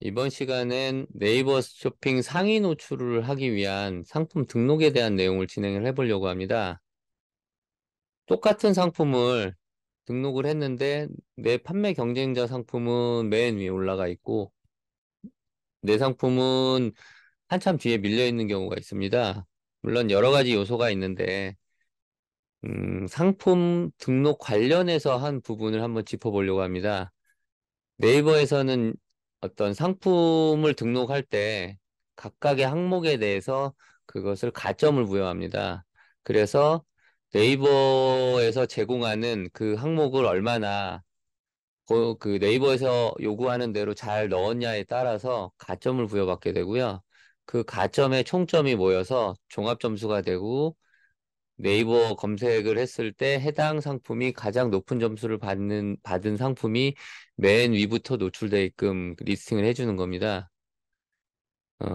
이번 시간엔 네이버 쇼핑 상위 노출을 하기 위한 상품 등록에 대한 내용을 진행을 해보려고 합니다. 똑같은 상품을 등록을 했는데 내 판매 경쟁자 상품은 맨 위에 올라가 있고 내 상품은 한참 뒤에 밀려 있는 경우가 있습니다. 물론 여러 가지 요소가 있는데 음, 상품 등록 관련해서 한 부분을 한번 짚어보려고 합니다. 네이버에서는 어떤 상품을 등록할 때 각각의 항목에 대해서 그것을 가점을 부여합니다. 그래서 네이버에서 제공하는 그 항목을 얼마나 그 네이버에서 요구하는 대로 잘 넣었냐에 따라서 가점을 부여받게 되고요. 그 가점에 총점이 모여서 종합점수가 되고 네이버 검색을 했을 때 해당 상품이 가장 높은 점수를 받는, 받은 상품이 맨 위부터 노출되게끔 리스팅을 해주는 겁니다. 어,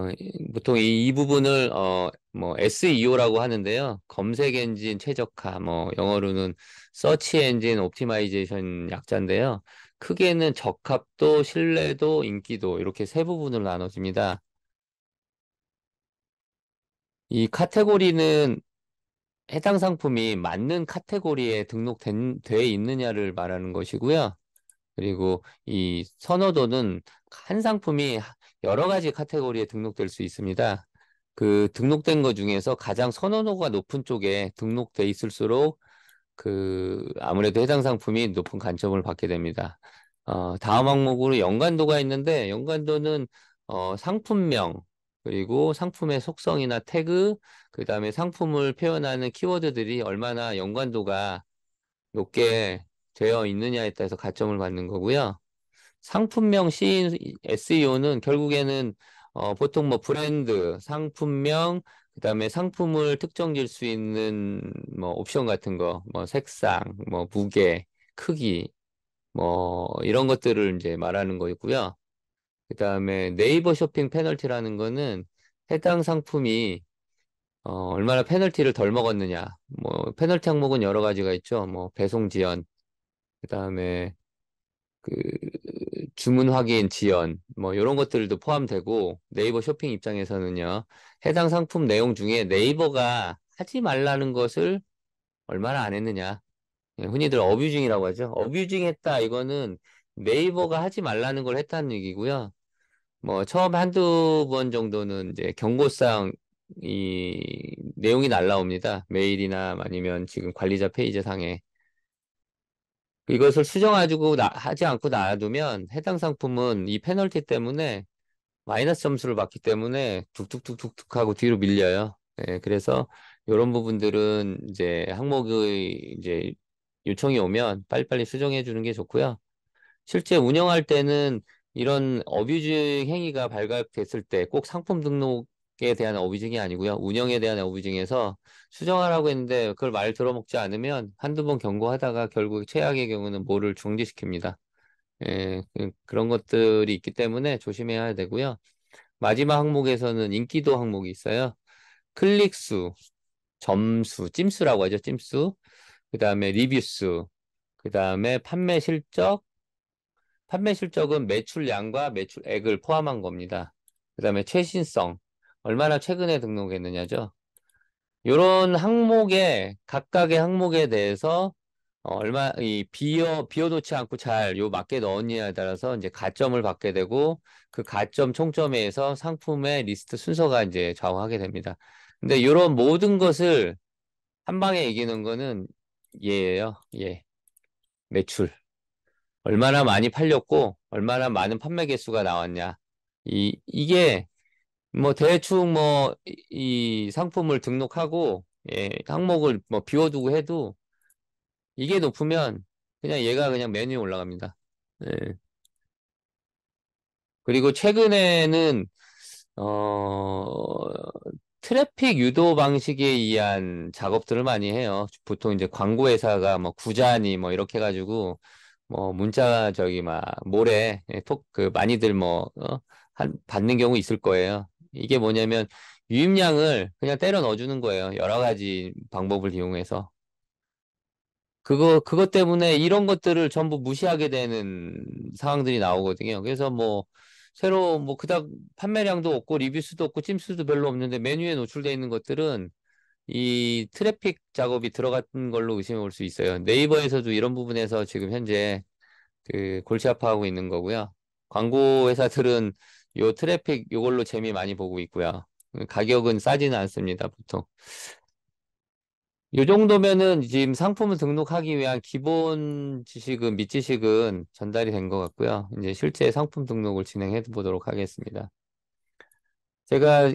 보통 이, 이 부분을 어, 뭐 SEO라고 하는데요. 검색 엔진 최적화, 뭐 영어로는 서치 엔진 옵티마이제이션 약자인데요. 크게는 적합도, 신뢰도, 인기도 이렇게 세 부분으로 나눠집니다. 이 카테고리는 해당 상품이 맞는 카테고리에 등록된 돼 있느냐를 말하는 것이고요. 그리고 이 선호도는 한 상품이 여러 가지 카테고리에 등록될 수 있습니다. 그 등록된 것 중에서 가장 선호도가 높은 쪽에 등록돼 있을수록 그 아무래도 해당 상품이 높은 관점을 받게 됩니다. 어, 다음 항목으로 연관도가 있는데 연관도는 어, 상품명, 그리고 상품의 속성이나 태그, 그 다음에 상품을 표현하는 키워드들이 얼마나 연관도가 높게 네. 되어 있느냐에 따라서 가점을 받는 거고요. 상품명 시인 SEO는 결국에는 어, 보통 뭐 브랜드, 상품명, 그 다음에 상품을 특정 질수 있는 뭐 옵션 같은 거, 뭐 색상, 뭐 무게, 크기, 뭐 이런 것들을 이제 말하는 거있고요 그다음에 네이버 쇼핑 페널티라는 거는 해당 상품이 어, 얼마나 페널티를 덜 먹었느냐. 뭐 페널티 항목은 여러 가지가 있죠. 뭐 배송 지연, 그다음에 그 주문 확인 지연 뭐 이런 것들도 포함되고 네이버 쇼핑 입장에서는요. 해당 상품 내용 중에 네이버가 하지 말라는 것을 얼마나 안 했느냐. 예, 흔히들 어뷰징이라고 하죠. 어뷰징 했다. 이거는 네이버가 하지 말라는 걸 했다는 얘기고요. 뭐 처음 한두 번 정도는 이제 경고사항이 내용이 날라옵니다. 메일이나 아니면 지금 관리자 페이지 상에 이것을 수정해주고 나, 하지 않고 놔두면 해당 상품은 이 페널티 때문에 마이너스 점수를 받기 때문에 툭툭툭툭툭 하고 뒤로 밀려요. 네, 그래서 이런 부분들은 이제 항목의 이제 요청이 오면 빨리빨리 수정해 주는 게 좋고요. 실제 운영할 때는 이런 어뷰징 행위가 발각됐을 때 꼭 상품 등록에 대한 어뷰징이 아니고요. 운영에 대한 어뷰징에서 수정하라고 했는데 그걸 말 들어먹지 않으면 한두 번 경고하다가 결국 최악의 경우는 뭐를 중지시킵니다. 예, 그, 그런 것들이 있기 때문에 조심해야 되고요. 마지막 항목에서는 인기도 항목이 있어요. 클릭수, 점수, 찜수라고 하죠. 찜수. 그 다음에 리뷰수, 그 다음에 판매 실적, 판매 실적은 매출량과 매출액을 포함한 겁니다. 그 다음에 최신성, 얼마나 최근에 등록했느냐죠. 이런 항목에 각각의 항목에 대해서 어, 얼마 이 비어 비어 놓지 않고 잘 요 맞게 넣었냐에 따라서 이제 가점을 받게 되고 그 가점 총점에서 상품의 리스트 순서가 이제 좌우하게 됩니다. 근데 요런 모든 것을 한 방에 이기는 거는 예예요. 예. 매출. 얼마나 많이 팔렸고 얼마나 많은 판매 개수가 나왔냐 이 이게 뭐 대충 뭐 이 상품을 등록하고 예, 항목을 뭐 비워두고 해도 이게 높으면 그냥 얘가 그냥 메뉴에 올라갑니다. 예. 그리고 최근에는 어 트래픽 유도 방식에 의한 작업들을 많이 해요. 보통 이제 광고 회사가 뭐 구자니 뭐 이렇게 해가지고 뭐 문자 저기 막모래톡그 많이들 뭐 어? 받는 경우 있을 거예요. 이게 뭐냐면 유입량을 그냥 때려 넣어주는 거예요. 여러 가지 방법을 이용해서 그거 그것 때문에 이런 것들을 전부 무시하게 되는 상황들이 나오거든요. 그래서 뭐 새로 뭐 그닥 판매량도 없고 리뷰 수도 없고 찜수도 별로 없는데 메뉴에 노출되어 있는 것들은 이 트래픽 작업이 들어간 걸로 의심해 볼 수 있어요. 네이버에서도 이런 부분에서 지금 현재 그 골치 아파하고 있는 거고요. 광고 회사들은 요 트래픽 요걸로 재미 많이 보고 있고요. 가격은 싸지는 않습니다, 보통. 요 정도면은 지금 상품을 등록하기 위한 기본 지식은 밑 지식은 전달이 된 것 같고요. 이제 실제 상품 등록을 진행해 보도록 하겠습니다. 제가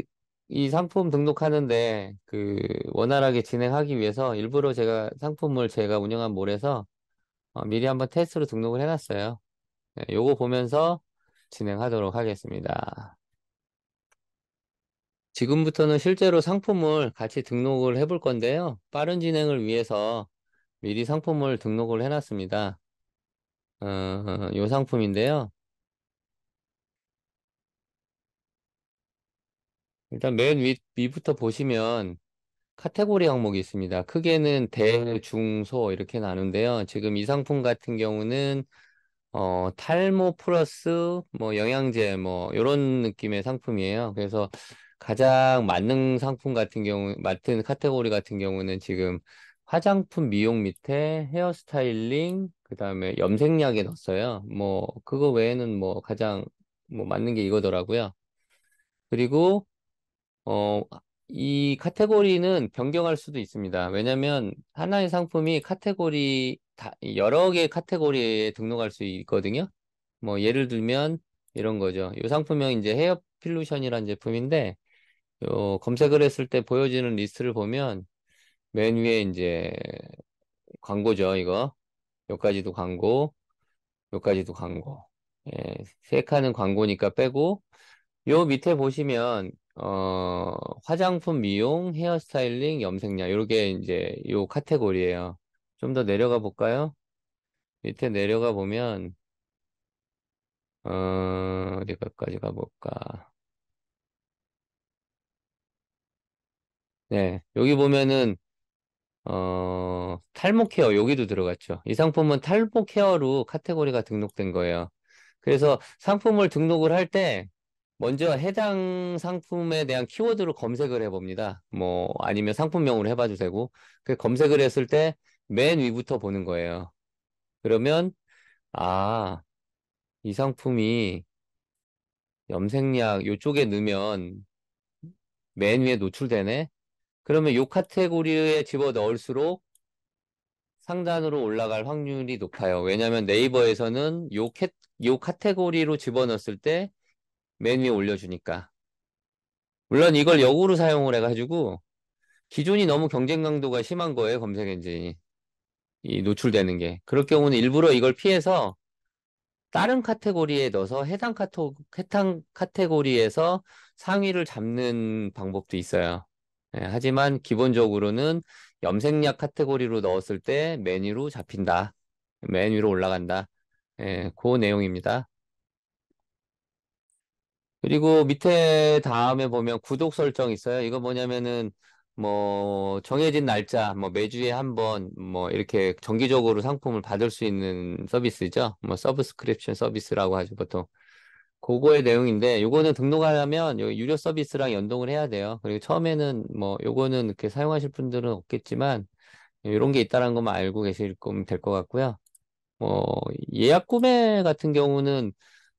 이 상품 등록하는데 그 원활하게 진행하기 위해서 일부러 제가 상품을 제가 운영한 몰에서 어, 미리 한번 테스트로 등록을 해놨어요. 네, 요거 보면서 진행하도록 하겠습니다. 지금부터는 실제로 상품을 같이 등록을 해 볼 건데요. 빠른 진행을 위해서 미리 상품을 등록을 해놨습니다. 어, 어, 어 요 상품인데요. 일단 맨 위, 위부터 보시면 카테고리 항목이 있습니다. 크게는 대, 중, 소 이렇게 나는데요 지금 이 상품 같은 경우는 어, 탈모 플러스 뭐 영양제 뭐 이런 느낌의 상품이에요. 그래서 가장 맞는 상품 같은 경우 맞는 카테고리 같은 경우는 지금 화장품 미용 밑에 헤어스타일링 그다음에 염색약에 넣었어요. 뭐 그거 외에는 뭐 가장 뭐 맞는 게 이거더라고요. 그리고 어, 이 카테고리는 변경할 수도 있습니다. 왜냐하면 하나의 상품이 카테고리 다, 여러 개의 카테고리에 등록할 수 있거든요. 뭐 예를 들면 이런 거죠. 이 상품명 이제 헤어 필루션이라는 제품인데 요 검색을 했을 때 보여지는 리스트를 보면 맨 위에 이제 광고죠. 이거 여기까지도 광고, 여기까지도 광고. 예, 세 칸은 광고니까 빼고 요 밑에 보시면 어, 화장품, 미용, 헤어스타일링, 염색약 이렇게 이제 요 카테고리예요. 좀 더 내려가 볼까요? 밑에 내려가 보면 어, 어디까지 가볼까? 네, 여기 보면은 어, 탈모 케어 여기도 들어갔죠. 이 상품은 탈모 케어로 카테고리가 등록된 거예요. 그래서 상품을 등록을 할때 먼저 해당 상품에 대한 키워드로 검색을 해봅니다. 뭐 아니면 상품명으로 해봐도 되고 그 검색을 했을 때 맨 위부터 보는 거예요. 그러면 아 이 상품이 염색약 요쪽에 넣으면 맨 위에 노출되네. 그러면 요 카테고리에 집어 넣을수록 상단으로 올라갈 확률이 높아요. 왜냐하면 네이버에서는 요, 캐, 요 카테고리로 집어넣었을 때맨 위에 올려주니까. 물론 이걸 역으로 사용을 해가지고 기존이 너무 경쟁 강도가 심한 거예요 검색 엔진이 이 노출되는 게 그럴 경우는 일부러 이걸 피해서 다른 카테고리에 넣어서 해당 카톡 해당 카테고리에서 상위를 잡는 방법도 있어요. 네, 하지만 기본적으로는 염색약 카테고리로 넣었을 때 메뉴로 잡힌다. 메뉴로 올라간다. 예, 네, 그 내용입니다. 그리고 밑에 다음에 보면 구독 설정 있어요. 이거 뭐냐면은 뭐 정해진 날짜 뭐 매주에 한번뭐 이렇게 정기적으로 상품을 받을 수 있는 서비스죠. 뭐 서브스크립션 서비스라고 하죠 보통. 그거의 내용인데 요거는 등록하려면 요 유료 서비스랑 연동을 해야 돼요. 그리고 처음에는 뭐 요거는 이렇게 사용하실 분들은 없겠지만 이런 게 있다라는 것만 알고 계실 거면 될 것 같고요. 뭐 예약 구매 같은 경우는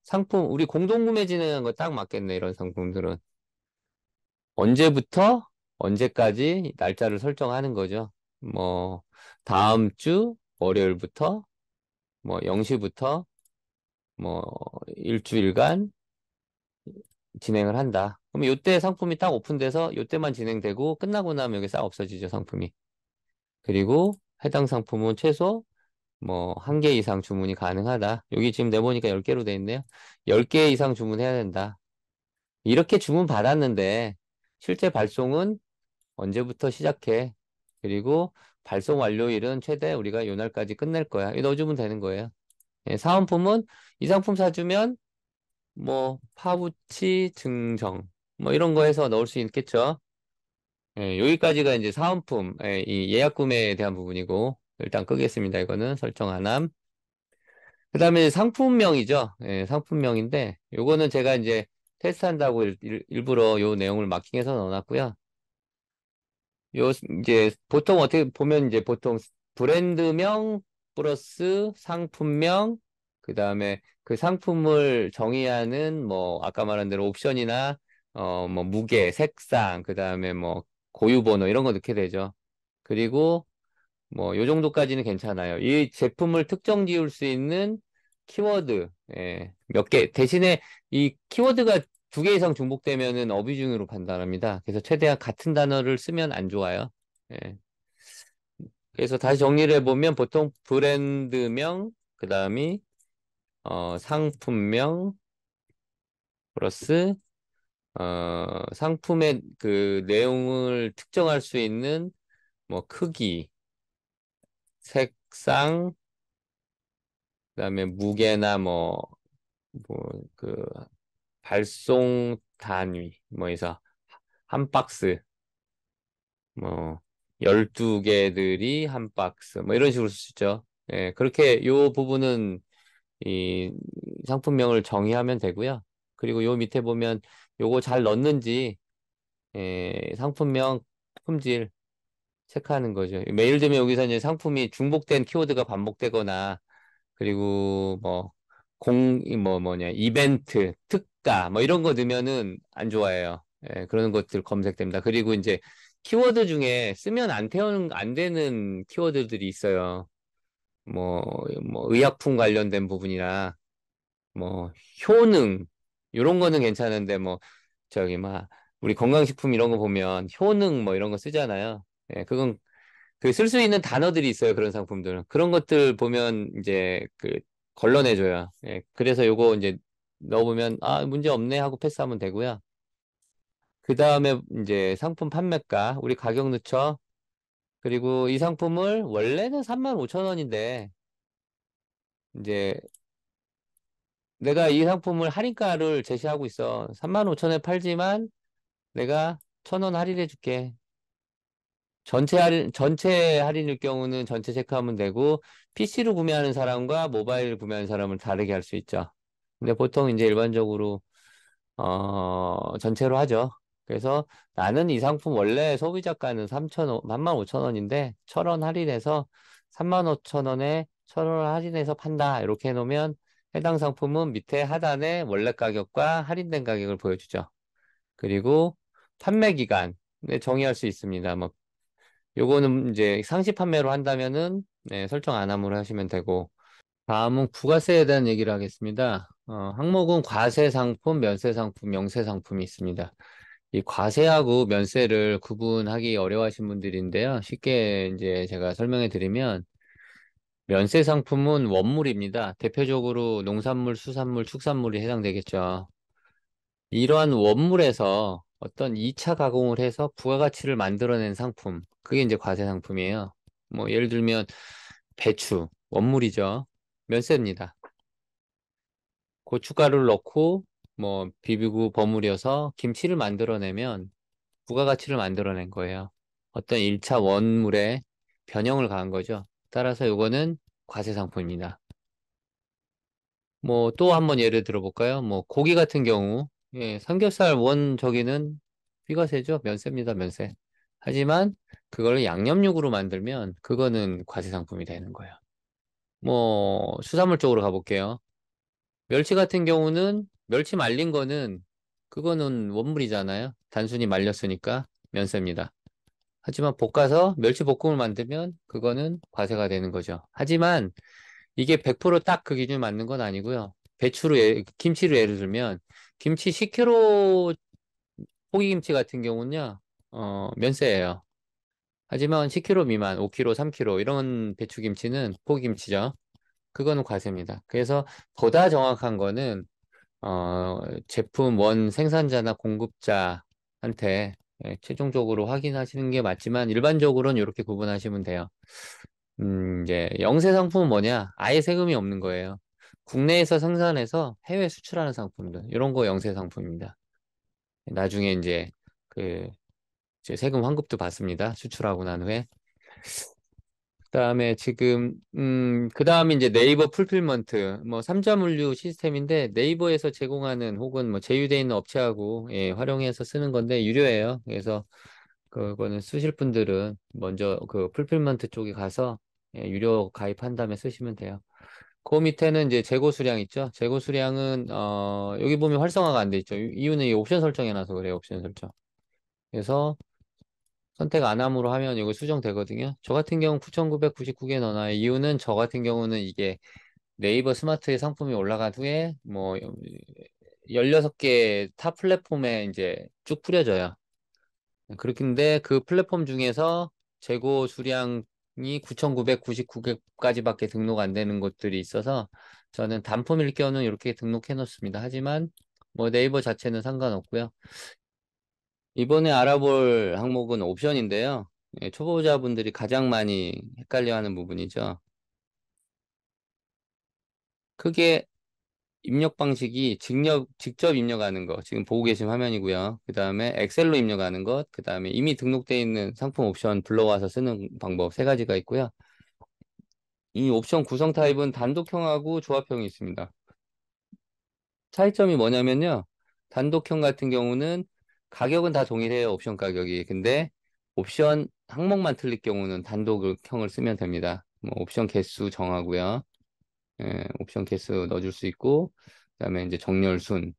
상품 우리 공동 구매 진행한 거 딱 맞겠네 이런 상품들은 언제부터 언제까지 날짜를 설정하는 거죠. 뭐 다음 주 월요일부터 뭐 0시부터 뭐 일주일간 진행을 한다. 그럼 요때 상품이 딱 오픈돼서 요때만 진행되고 끝나고 나면 여기 싹 없어지죠, 상품이. 그리고 해당 상품은 최소 뭐한개 이상 주문이 가능하다. 여기 지금 내보니까 10개로 돼 있네요. 10개 이상 주문해야 된다. 이렇게 주문 받았는데 실제 발송은 언제부터 시작해? 그리고 발송 완료일은 최대 우리가 요 날까지 끝낼 거야. 이 넣어주면 되는 거예요. 예, 사은품은 이 상품 사주면 뭐 파우치 증정 뭐 이런 거 해서 넣을 수 있겠죠. 예, 여기까지가 이제 사은품 예, 이 예약 구매에 대한 부분이고 일단 끄겠습니다. 이거는 설정 안함. 그 다음에 네. 상품명이죠. 예, 상품명인데 요거는 제가 이제 테스트한다고 일, 일부러 요 내용을 마킹해서 넣어놨고요. 요 이제 보통 어떻게 보면 이제 보통 브랜드명 플러스 상품명 그 다음에 그 상품을 정의하는 뭐 아까 말한 대로 옵션이나 어 뭐 무게 색상 그 다음에 뭐 고유번호 이런 거 넣게 되죠 그리고 뭐요 정도까지는 괜찮아요. 이 제품을 특정 지을 수 있는 키워드 예, 몇개 대신에 이 키워드가 두 개 이상 중복되면은 어뷰징으로 판단합니다. 그래서 최대한 같은 단어를 쓰면 안 좋아요. 예. 그래서 다시 정리를 해보면 보통 브랜드명 그 다음이 어, 상품명 플러스 어, 상품의 그 내용을 특정할 수 있는 뭐 크기 색상, 그다음에 무게나 뭐 뭐 그 발송 단위 뭐 해서 한 박스 뭐 12개들이 한 박스 뭐 이런 식으로 쓰수죠 예, 그렇게 요 부분은 이 상품명을 정의하면 되고요. 그리고 요 밑에 보면 요거 잘 넣는지 예, 상품명 품질 체크하는 거죠. 예를 들면 여기서 이제 상품이 중복된 키워드가 반복되거나 그리고 뭐 공, 뭐, 뭐냐, 이벤트, 특가, 뭐 이런 거 넣으면은 안 좋아해요. 예, 그런 것들 검색됩니다. 그리고 이제 키워드 중에 쓰면 안 태우는, 안 되는 키워드들이 있어요. 뭐, 뭐, 의약품 관련된 부분이나, 뭐, 효능, 요런 거는 괜찮은데, 뭐, 저기, 막, 우리 건강식품 이런 거 보면 효능 뭐 이런 거 쓰잖아요. 예, 그건 그 쓸 수 있는 단어들이 있어요. 그런 상품들은 그런 것들 보면 이제 그걸러내줘요 예, 그래서 요거 이제 넣어보면 아 문제 없네 하고 패스하면 되고요. 그 다음에 이제 상품 판매가 우리 가격 넣춰 그리고 이 상품을 원래는 35,000원인데 이제 내가 이 상품을 할인가를 제시하고 있어. 35,000원에 팔지만 내가 1,000원 할인해 줄게. 전체 할인, 전체 할인일 경우는 전체 체크하면 되고, PC로 구매하는 사람과 모바일 을 구매하는 사람을 다르게 할 수 있죠. 근데 보통 이제 일반적으로, 어, 전체로 하죠. 그래서 나는 이 상품 원래 소비자가는 3천, 35,000원인데, 1,000원 할인해서 35,000원에 1,000원 할인해서 판다. 이렇게 해놓으면 해당 상품은 밑에 하단에 원래 가격과 할인된 가격을 보여주죠. 그리고 판매 기간을 정의할 수 있습니다. 뭐 요거는 이제 상시 판매로 한다면은 네, 설정 안 함으로 하시면 되고 다음은 부가세에 대한 얘기를 하겠습니다. 어, 항목은 과세 상품, 면세 상품, 명세 상품이 있습니다. 이 과세하고 면세를 구분하기 어려워하신 분들인데요. 쉽게 이제 제가 설명해 드리면 면세 상품은 원물입니다. 대표적으로 농산물, 수산물, 축산물이 해당되겠죠. 이러한 원물에서 어떤 2차 가공을 해서 부가가치를 만들어낸 상품. 그게 이제 과세 상품이에요. 뭐 예를 들면 배추, 원물이죠. 면세입니다. 고춧가루를 넣고 뭐 비비고 버무려서 김치를 만들어내면 부가가치를 만들어낸 거예요. 어떤 1차 원물에 변형을 가한 거죠. 따라서 이거는 과세 상품입니다. 뭐 또 한번 예를 들어볼까요? 뭐 고기 같은 경우 예, 삼겹살 원 저기는 삐가 세죠? 면세입니다, 면세. 하지만 그걸 양념육으로 만들면 그거는 과세상품이 되는 거예요. 뭐 수산물 쪽으로 가볼게요. 멸치 같은 경우는 멸치 말린 거는 그거는 원물이잖아요. 단순히 말렸으니까 면세입니다. 하지만 볶아서 멸치 볶음을 만들면 그거는 과세가 되는 거죠. 하지만 이게 100%딱 그 기준 에 맞는 건 아니고요. 배추로 예, 김치로 예를 들면 김치 10kg 포기김치 같은 경우는요, 어, 면세예요. 하지만 10kg 미만, 5kg, 3kg 이런 배추김치는 포기김치죠. 그거는 과세입니다. 그래서 보다 정확한 거는 어, 제품 원 생산자나 공급자한테 예, 최종적으로 확인하시는 게 맞지만 일반적으로는 이렇게 구분하시면 돼요. 음, 이제 영세 상품은 뭐냐? 아예 세금이 없는 거예요. 국내에서 생산해서 해외 수출하는 상품들 이런 거 영세 상품입니다. 나중에 이제 그 이제 세금 환급도 받습니다. 수출하고 난 후에 그다음에 지금 음 그다음에 이제 네이버 풀필먼트 뭐 삼자 물류 시스템인데 네이버에서 제공하는 혹은 뭐 제휴돼 있는 업체하고 예, 활용해서 쓰는 건데 유료예요. 그래서 그거는 쓰실 분들은 먼저 그 풀필먼트 쪽에 가서 예, 유료 가입한 다음에 쓰시면 돼요. 그 밑에는 이제 재고 수량 있죠. 재고 수량은 어 여기 보면 활성화가 안 돼 있죠. 이유는 이 옵션 설정해 놔서 그래요. 옵션 설정. 그래서 선택 안 함으로 하면 이거 수정되거든요. 저 같은 경우 는 9,999개 넣어놔요. 이유는 저 같은 경우는 이게 네이버 스마트의 상품이 올라간 후에 뭐 16개 타 플랫폼에 이제 쭉 뿌려져요. 그렇긴데 그 플랫폼 중에서 재고 수량 이 9,999개까지밖에 등록 안 되는 것들이 있어서 저는 단품 일견은 이렇게 등록해 놓습니다. 하지만 뭐 네이버 자체는 상관없고요. 이번에 알아볼 항목은 옵션인데요. 예, 초보자분들이 가장 많이 헷갈려하는 부분이죠. 크게 입력 방식이 직력, 직접 입력하는 거 지금 보고 계신 화면이고요. 그 다음에 엑셀로 입력하는 것, 그 다음에 이미 등록되어 있는 상품 옵션 불러와서 쓰는 방법 세 가지가 있고요. 이 옵션 구성 타입은 단독형하고 조합형이 있습니다. 차이점이 뭐냐면요. 단독형 같은 경우는 가격은 다 동일해요. 옵션 가격이. 근데 옵션 항목만 틀릴 경우는 단독형을 쓰면 됩니다. 뭐 옵션 개수 정하고요. 예, 옵션 개수 넣어줄 수 있고 그다음에 이제 정렬순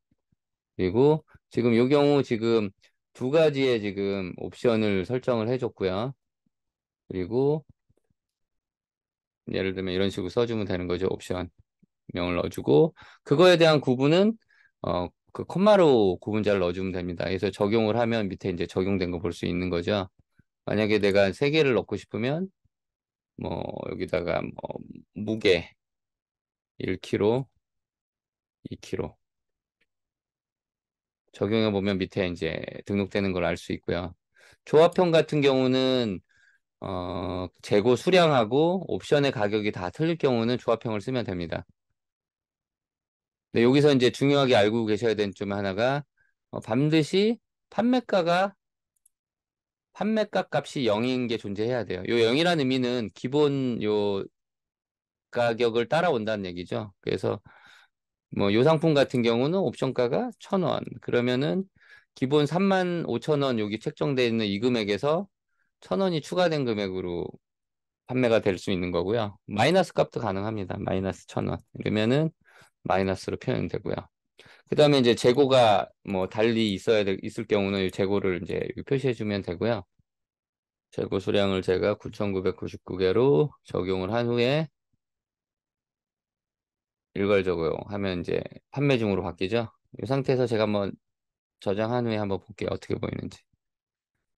그리고 지금 이 경우 지금 두 가지의 지금 옵션을 설정을 해줬고요. 그리고 예를 들면 이런 식으로 써주면 되는 거죠. 옵션 명을 넣어주고 그거에 대한 구분은 어, 그 콤마로 구분자를 넣어주면 됩니다. 그래서 적용을 하면 밑에 이제 적용된 거 볼 수 있는 거죠. 만약에 내가 세 개를 넣고 싶으면 뭐 여기다가 뭐 무게 1kg, 2kg. 적용해 보면 밑에 이제 등록되는 걸 알 수 있고요. 조합형 같은 경우는 어, 재고 수량하고 옵션의 가격이 다 틀릴 경우는 조합형을 쓰면 됩니다. 근 여기서 이제 중요하게 알고 계셔야 되는 점 하나가 어, 반드시 판매가가 판매가 값이 0인 게 존재해야 돼요. 요 0이라는 의미는 기본 요 가격을 따라온다는 얘기죠. 그래서 뭐요 상품 같은 경우는 옵션가가 1천원 그러면은 기본 3만 5천 원 여기 책정되어 있는 이 금액에서 1천 원이 추가된 금액으로 판매가 될 수 있는 거고요. 마이너스 값도 가능합니다. 마이너스 1천 원. 그러면은 마이너스로 표현되고요. 그 다음에 이제 재고가 뭐 달리 있어야 될, 있을 경우는 재고를 이제 표시해 주면 되고요. 재고 수량을 제가 9,999개로 적용을 한 후에 일괄 적용하면 으 이제 판매 중으로 바뀌죠. 이 상태에서 제가 한번 저장한 후에 한번 볼게요. 어떻게 보이는지.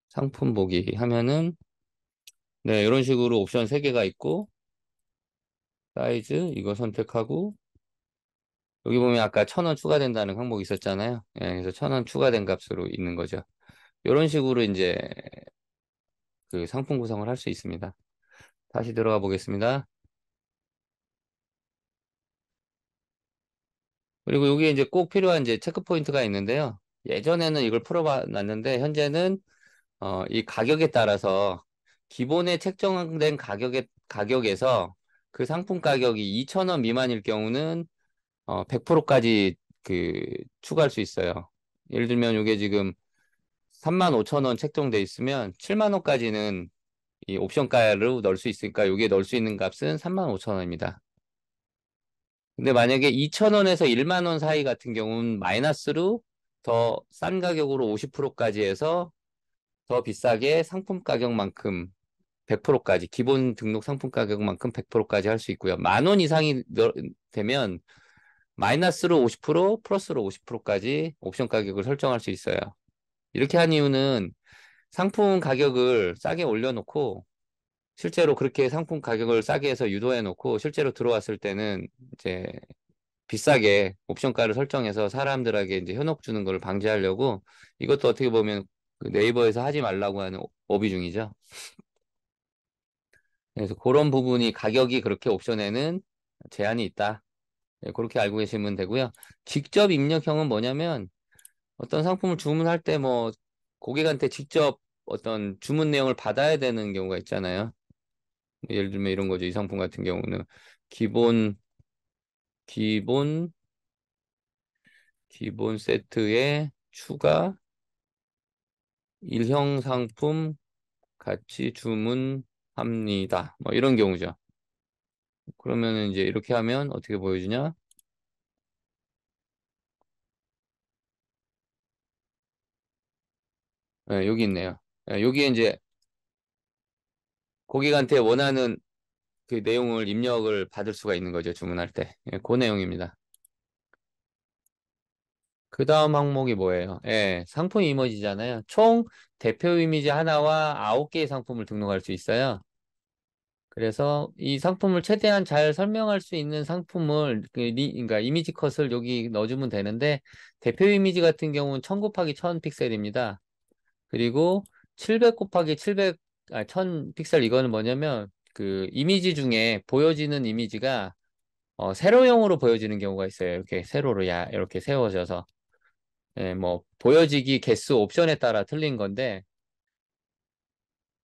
상품 보기 하면은 네, 이런 식으로 옵션 3개가 있고 사이즈 이거 선택하고 여기 보면 아까 1 0 0 0원 추가된다는 항목이 있었잖아요. 네, 그래서 1 0 0 0원 추가된 값으로 있는 거죠. 이런 식으로 이제 그 상품 구성을 할 수 있습니다. 다시 들어가 보겠습니다. 그리고 여기 이제 꼭 필요한 이제 체크 포인트가 있는데요. 예전에는 이걸 풀어봤는데 현재는 어, 이 가격에 따라서 기본에 책정된 가격에 가격에서 그 상품 가격이 2천원 미만일 경우는 어, 100%까지 그 추가할 수 있어요. 예를 들면 이게 지금 3만5천원 책정돼 있으면 7만 원까지는 이 옵션가로 넣을 수 있으니까 여기에 넣을 수 있는 값은 3만5천원입니다 근데 만약에 2,000원에서 1만 원 사이 같은 경우는 마이너스로 더 싼 가격으로 50%까지 해서 더 비싸게 상품 가격만큼 100%까지 기본 등록 상품 가격만큼 100%까지 할 수 있고요. 만원 이상이 되면 마이너스로 50% 플러스로 50%까지 옵션 가격을 설정할 수 있어요. 이렇게 한 이유는 상품 가격을 싸게 올려놓고 실제로 그렇게 상품 가격을 싸게 해서 유도해 놓고 실제로 들어왔을 때는 이제 비싸게 옵션가를 설정해서 사람들에게 이제 현혹 주는 걸 방지하려고 이것도 어떻게 보면 그 네이버에서 하지 말라고 하는 오비 중이죠. 그래서 그런 부분이 가격이 그렇게 옵션에는 제한이 있다. 예, 그렇게 알고 계시면 되고요. 직접 입력형은 뭐냐면 어떤 상품을 주문할 때 뭐 고객한테 직접 어떤 주문 내용을 받아야 되는 경우가 있잖아요. 뭐 예를 들면 이런 거죠. 이 상품 같은 경우는 기본 음. 기본 기본 세트에 추가 일형 상품 같이 주문합니다. 뭐 이런 경우죠. 그러면 이제 이렇게 하면 어떻게 보여지냐 네, 여기 있네요. 네, 여기에 이제 고객한테 원하는 그 내용을 입력을 받을 수가 있는 거죠. 주문할 때. 예, 그 내용입니다. 그 다음 항목이 뭐예요? 예, 상품 이미지잖아요. 총 대표 이미지 하나와 아홉 개의 상품을 등록할 수 있어요. 그래서 이 상품을 최대한 잘 설명할 수 있는 상품을 그 그러니까 이미지 컷을 여기 넣어주면 되는데 대표 이미지 같은 경우는 1000 곱하기 1000 픽셀입니다. 그리고 700 곱하기 700 아천 픽셀 이거는 뭐냐면 그 이미지 중에 보여지는 이미지가 어, 세로형으로 보여지는 경우가 있어요. 이렇게 세로로 야 이렇게 세워져서 예, 뭐 보여지기 개수 옵션에 따라 틀린 건데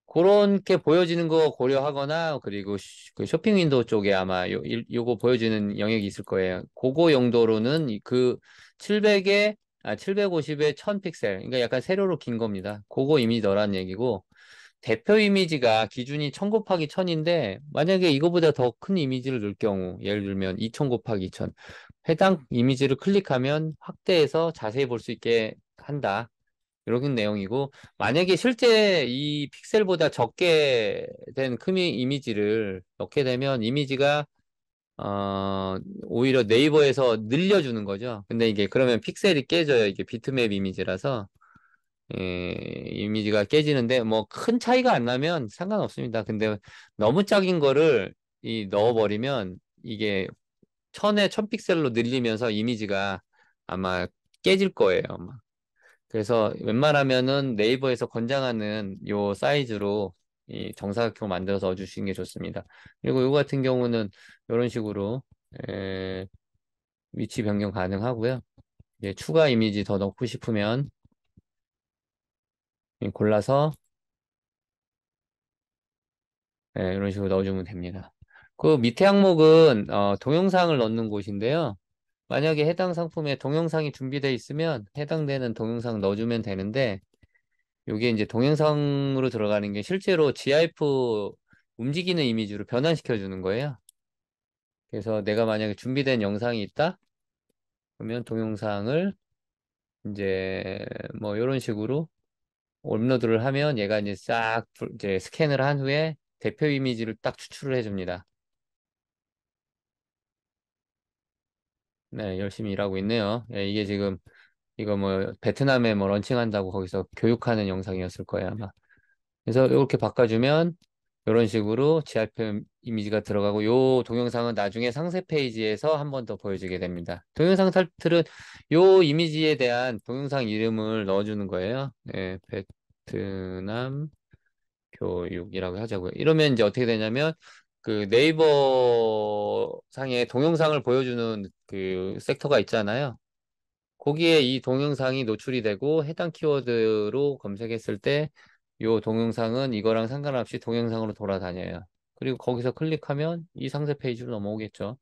그렇게 보여지는 거 고려하거나 그리고 쇼, 그 쇼핑 윈도우 쪽에 아마 요, 요거 보여지는 영역이 있을 거예요. 그거 용도로는 그 700에 아 750에 1000픽셀 그러니까 약간 세로로 긴 겁니다. 그거 이미지더란 얘기고 대표 이미지가 기준이 1000 곱하기 1000인데 만약에 이거보다 더 큰 이미지를 넣을 경우 예를 들면 2000 곱하기 2000 해당 이미지를 클릭하면 확대해서 자세히 볼 수 있게 한다. 이런 내용이고 만약에 실제 이 픽셀보다 적게 된 크기 이미지를 넣게 되면 이미지가 어, 오히려 네이버에서 늘려주는 거죠. 근데 이게 그러면 픽셀이 깨져요. 이게 비트맵 이미지라서 예, 이미지가 깨지는데 뭐 큰 차이가 안 나면 상관없습니다. 근데 너무 작은 거를 이 넣어버리면 이게 천에 천 픽셀로 늘리면서 이미지가 아마 깨질 거예요. 그래서 웬만하면은 네이버에서 권장하는 요 사이즈로 이 정사각형 만들어서 주시는 게 좋습니다. 그리고 요 같은 경우는 이런 식으로 에, 위치 변경 가능하고요. 이제 예, 추가 이미지 더 넣고 싶으면 예, 골라서 네, 이런 식으로 넣어주면 됩니다. 그 밑에 항목은 어, 동영상을 넣는 곳인데요. 만약에 해당 상품에 동영상이 준비되어 있으면 해당되는 동영상 넣어주면 되는데 이게 이제 동영상으로 들어가는 게 실제로 GIF 움직이는 이미지로 변환시켜 주는 거예요. 그래서 내가 만약에 준비된 영상이 있다? 그러면 동영상을 이제 뭐 이런 식으로 업로드를 하면 얘가 이제 싹 이제 스캔을 한 후에 대표 이미지를 딱 추출을 해줍니다. 네, 열심히 일하고 있네요. 네, 이게 지금 이거 뭐 베트남에 뭐 런칭한다고 거기서 교육하는 영상이었을 거예요 아마. 그래서 이렇게 바꿔주면 이런 식으로 지하표 이미지가 들어가고 이 동영상은 나중에 상세 페이지에서 한 번 더보여지게 됩니다. 동영상 탈틀은 이 이미지에 대한 동영상 이름을 넣어주는 거예요. 네, 베트남 교육이라고 하자고요. 이러면 이제 어떻게 되냐면 그 네이버 상에 동영상을 보여주는 그 섹터가 있잖아요. 거기에 이 동영상이 노출이 되고 해당 키워드로 검색했을 때요 동영상은 이거랑 상관없이 동영상으로 돌아다녀요. 그리고 거기서 클릭하면 이 상세 페이지로 넘어오겠죠.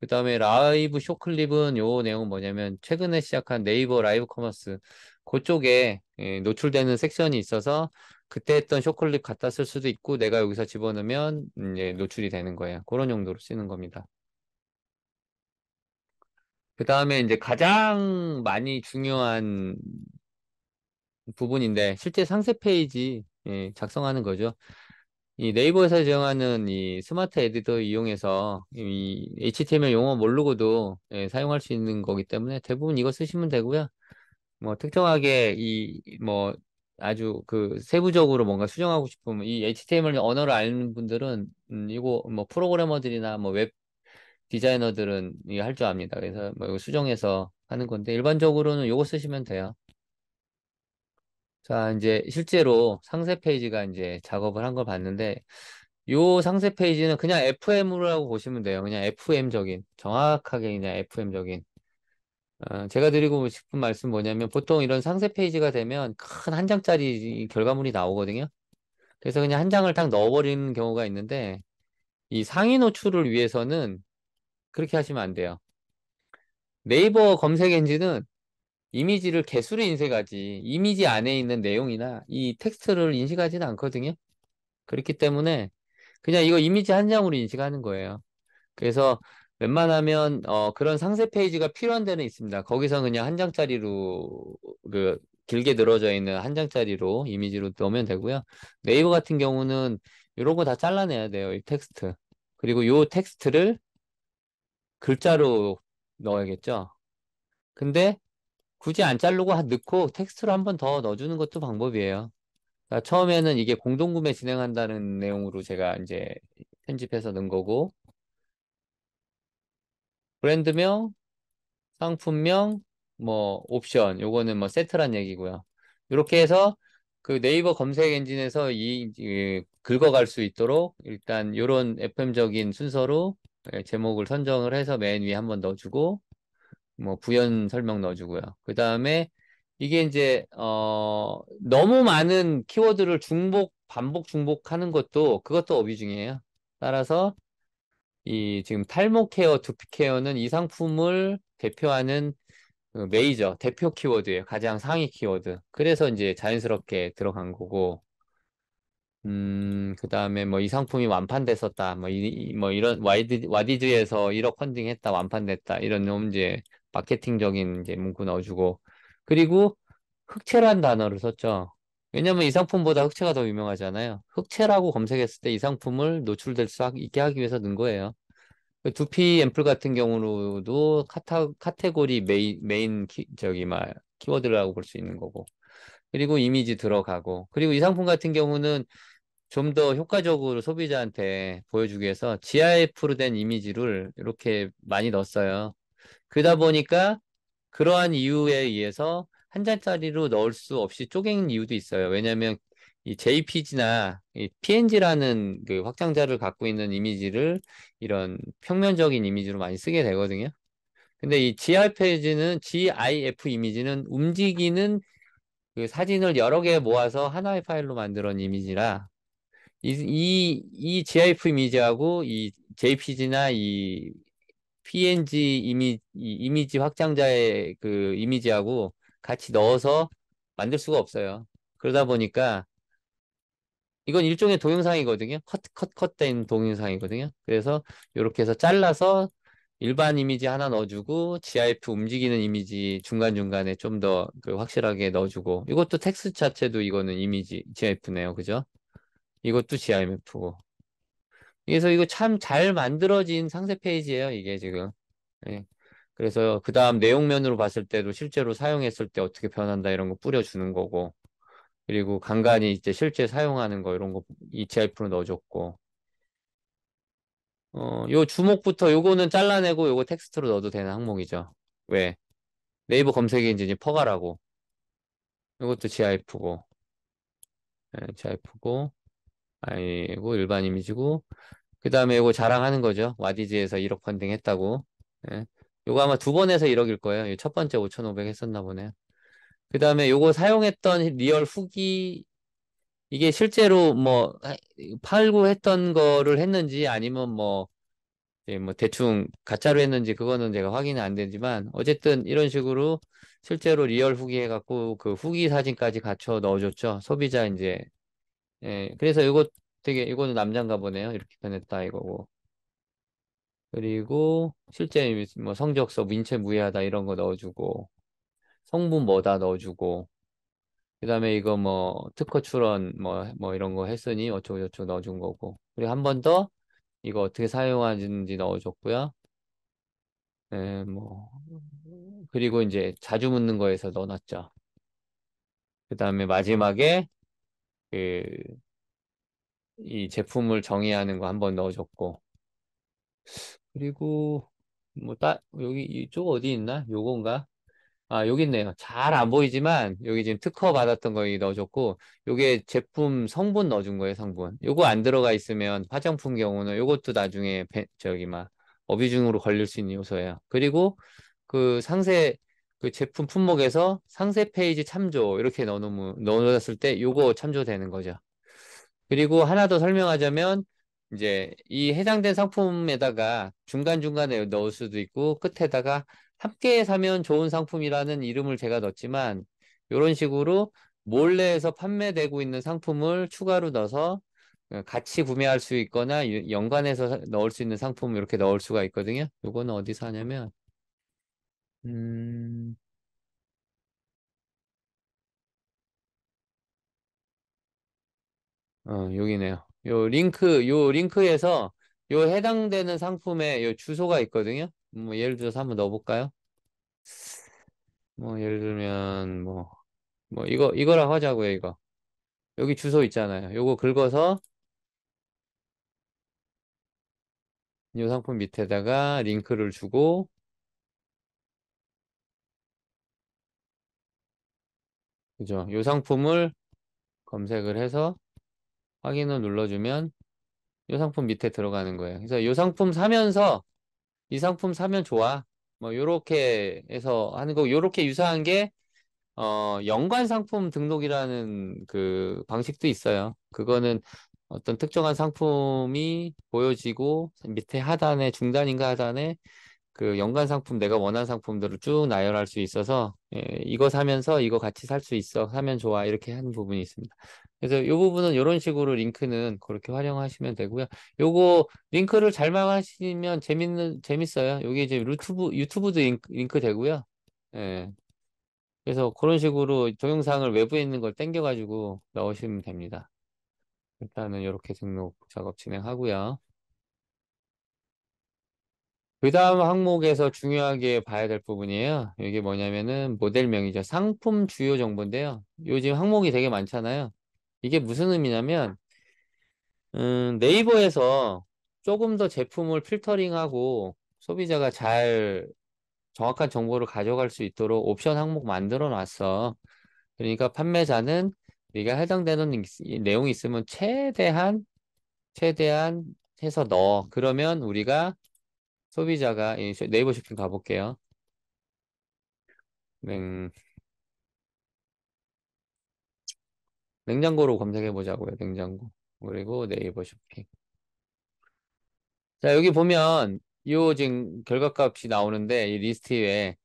그 다음에 라이브 쇼클립은 요 내용은 뭐냐면 최근에 시작한 네이버 라이브 커머스 그쪽에 예, 노출되는 섹션이 있어서 그때 했던 쇼클립 갖다 쓸 수도 있고 내가 여기서 집어넣으면 음, 이제 노출이 되는 거예요. 그런 용도로 쓰는 겁니다. 그 다음에 이제 가장 많이 중요한 부분인데 실제 상세 페이지 예, 작성하는 거죠. 이 네이버에서 제공하는 이 스마트 에디터 이용해서 이 HTML 용어 모르고도 예, 사용할 수 있는 거기 때문에 대부분 이거 쓰시면 되고요. 뭐 특정하게 이 뭐 아주 그 세부적으로 뭔가 수정하고 싶으면 이 HTML 언어를 아는 분들은 음, 이거 뭐 프로그래머들이나 뭐 웹 디자이너들은 이할줄 압니다. 그래서 뭐 이거 수정해서 하는 건데 일반적으로는 이거 쓰시면 돼요. 자, 이제 실제로 상세 페이지가 이제 작업을 한 걸 봤는데 요 상세 페이지는 그냥 FM으로 보시면 돼요. 그냥 FM적인 정확하게 그냥 FM적인 어, 제가 드리고 싶은 말씀 뭐냐면 보통 이런 상세 페이지가 되면 큰 한 장짜리 결과물이 나오거든요. 그래서 그냥 한 장을 딱 넣어버리는 경우가 있는데 이 상위 노출을 위해서는 그렇게 하시면 안 돼요. 네이버 검색 엔진은 이미지를 개수로 인쇄하지 이미지 음. 안에 있는 내용이나 이 텍스트를 인식하지는 않거든요. 그렇기 때문에 그냥 이거 이미지 한 장으로 인식하는 거예요. 그래서 웬만하면 어, 그런 상세 페이지가 필요한 데는 있습니다. 거기서 그냥 한 장짜리로 그 길게 늘어져 있는 한 장짜리로 이미지로 넣으면 되고요. 네이버 같은 경우는 이런 거 다 잘라내야 돼요. 이 텍스트. 그리고 요 텍스트를 글자로 넣어야겠죠. 근데 굳이 안 자르고 넣고 텍스트로 한 번 더 넣어주는 것도 방법이에요. 그러니까 처음에는 이게 공동구매 진행한다는 내용으로 제가 이제 편집해서 넣은 거고 브랜드명, 상품명, 뭐 옵션 요거는 뭐 세트란 얘기고요. 이렇게 해서 그 네이버 검색 엔진에서 이, 이 긁어갈 수 있도록 일단 요런 FM적인 순서로 예, 제목을 선정을 해서 맨 위에 한번 넣어주고 뭐 부연 설명 넣어주고요. 그 다음에 이게 이제 어 너무 많은 키워드를 중복 반복 중복하는 것도 그것도 어뷰중이에요. 따라서 이 지금 탈모 케어, 두피 케어는 이 상품을 대표하는 그 메이저 대표 키워드예요. 가장 상위 키워드. 그래서 이제 자연스럽게 들어간 거고. 음, 그 다음에 뭐 이 상품이 완판됐었다. 뭐, 이, 뭐 이런 와이드, 와디즈에서 1억 펀딩 했다. 완판됐다. 이런 놈 이제 마케팅적인 이제 문구 넣어주고 그리고 흑채란 단어를 썼죠. 왜냐면 하이 상품보다 흑채가 더 유명하잖아요. 흑채라고 검색했을 때 이 상품을 노출될 수 있게 하기 위해서 넣은 거예요. 그 두피 앰플 같은 경우로도 카타, 카테고리 메인, 메인 키, 저기 말 키워드라고 볼 수 있는 거고 그리고 이미지 들어가고 그리고 이 상품 같은 경우는 좀 더 효과적으로 소비자한테 보여주기 위해서 GIF로 된 이미지를 이렇게 많이 넣었어요. 그러다 보니까 그러한 이유에 의해서 한 잔짜리로 넣을 수 없이 쪼갠 이유도 있어요. 왜냐하면 이 JPG나 이 PNG라는 그 확장자를 갖고 있는 이미지를 이런 평면적인 이미지로 많이 쓰게 되거든요. 근데 이 GR 페이지는 GIF 이미지는 움직이는 그 사진을 여러 개 모아서 하나의 파일로 만들어낸 이미지라 이, 이, 이 GIF 이미지하고 이 JPG나 이 PNG 이미, 이미지 확장자의 그 이미지하고 같이 넣어서 만들 수가 없어요. 그러다 보니까 이건 일종의 동영상이거든요. 컷, 컷, 컷된 동영상이거든요. 그래서 이렇게 해서 잘라서 일반 이미지 하나 넣어주고 GIF 움직이는 이미지 중간중간에 좀더 그 확실하게 넣어주고 이것도 텍스트 자체도 이거는 이미지 GIF네요. 그죠? 이것도 GIF고 그래서 이거 참 잘 만들어진 상세 페이지예요, 이게 지금. 네. 그래서 그 다음 내용면으로 봤을 때도 실제로 사용했을 때 어떻게 변한다 이런 거 뿌려주는 거고 그리고 간간히 이제 실제 사용하는 거 이런 거 ETR프로 넣어줬고 어, 요 주목부터 요거는 잘라내고 요거 텍스트로 넣어도 되는 항목이죠. 왜? 네이버 검색 엔진이 퍼가라고 이것도 GIF고 네, GIF고 아이고 일반 이미지고 그 다음에 이거 자랑하는 거죠. 와디즈에서 1억 펀딩 했다고. 예. 요거 아마 두 번에서 1억일 거예요. 첫 번째 5,500 했었나 보네. 그 다음에 요거 사용했던 리얼 후기, 이게 실제로 뭐, 팔고 했던 거를 했는지 아니면 뭐, 뭐 대충 가짜로 했는지 그거는 제가 확인은 안 되지만 어쨌든 이런 식으로 실제로 리얼 후기 해갖고 그 후기 사진까지 갖춰 넣어줬죠 소비자 이제 예, 그래서 이거 되게 이거는 남잔가 보네요. 이렇게 변했다 이거고. 그리고 실제 뭐 성적서 민체 무해하다 이런 거 넣어주고 성분 뭐다 넣어주고 그다음에 이거 뭐 특허 출원 뭐뭐 뭐 이런 거 했으니 어쩌고 저쩌고 넣어준 거고 그리고 한 번 더 이거 어떻게 사용하는지 넣어줬고요. 네, 뭐 그리고 이제 자주 묻는 거에서 넣어놨죠. 그다음에 마지막에 그이 제품을 정의하는 거 한번 넣어줬고 그리고 뭐 따, 여기 이쪽 어디 있나? 요건가? 아, 여기 있네요. 잘 안 보이지만 여기 지금 특허 받았던 거 여기 넣어줬고 요게 제품 성분 넣어준 거예요, 성분. 요거 안 들어가 있으면 화장품 경우는 요것도 나중에 저기 막 어비중으로 걸릴 수 있는 요소예요. 그리고 그 상세 그 제품 품목에서 상세 페이지 참조 이렇게 넣어놓으면 넣어놨을 때 요거 참조되는 거죠. 그리고 하나 더 설명하자면 이제 이 해당된 상품에다가 중간중간에 넣을 수도 있고 끝에다가 함께 사면 좋은 상품이라는 이름을 제가 넣었지만 이런 식으로 몰래해서 판매되고 있는 상품을 추가로 넣어서 같이 구매할 수 있거나 연관해서 넣을 수 있는 상품 을 이렇게 넣을 수가 있거든요. 이거는 어디서 하냐면 음... 어, 여기네요. 요 링크, 요 링크에서 요 해당되는 상품에 요 주소가 있거든요. 뭐 예를 들어서 한번 넣어볼까요? 뭐 예를 들면 뭐뭐 뭐 이거 이거랑 하자고요 이거 여기 주소 있잖아요. 요거 긁어서 요 상품 밑에다가 링크를 주고 그죠? 요 상품을 검색을 해서 확인을 눌러주면 이 상품 밑에 들어가는 거예요. 그래서 이 상품 사면서 이 상품 사면 좋아. 뭐 요렇게 해서 하는 거이렇게 유사한 게 어, 연관 상품 등록이라는 그 방식도 있어요. 그거는 어떤 특정한 상품이 보여지고 밑에 하단에 중단인가 하단에 그 연간 상품 내가 원하는 상품들을 쭉 나열할 수 있어서 예, 이거 사면서 이거 같이 살 수 있어 사면 좋아 이렇게 하는 부분이 있습니다. 그래서 이 부분은 이런 식으로 링크는 그렇게 활용하시면 되고요. 요거 링크를 잘만하시면 재밌는 재밌어요. 여기 이제 유튜브 유튜브도 링크, 링크 되고요. 예. 그래서 그런 식으로 동영상을 외부에 있는 걸 땡겨가지고 넣으시면 됩니다. 일단은 이렇게 등록 작업 진행하고요. 그 다음 항목에서 중요하게 봐야 될 부분이에요. 이게 뭐냐면은 모델명이죠. 상품 주요 정보인데요. 요즘 항목이 되게 많잖아요. 이게 무슨 의미냐면 음, 네이버에서 조금 더 제품을 필터링하고 소비자가 잘 정확한 정보를 가져갈 수 있도록 옵션 항목 만들어 놨어. 그러니까 판매자는 네가 해당되는 내용이 있으면 최대한 최대한 해서 넣어. 그러면 우리가 소비자가 네이버 쇼핑 가볼게요. 냉 냉장고로 검색해 보자고요. 냉장고 그리고 네이버 쇼핑. 자 여기 보면 이 지금 결과값이 나오는데 이 리스트에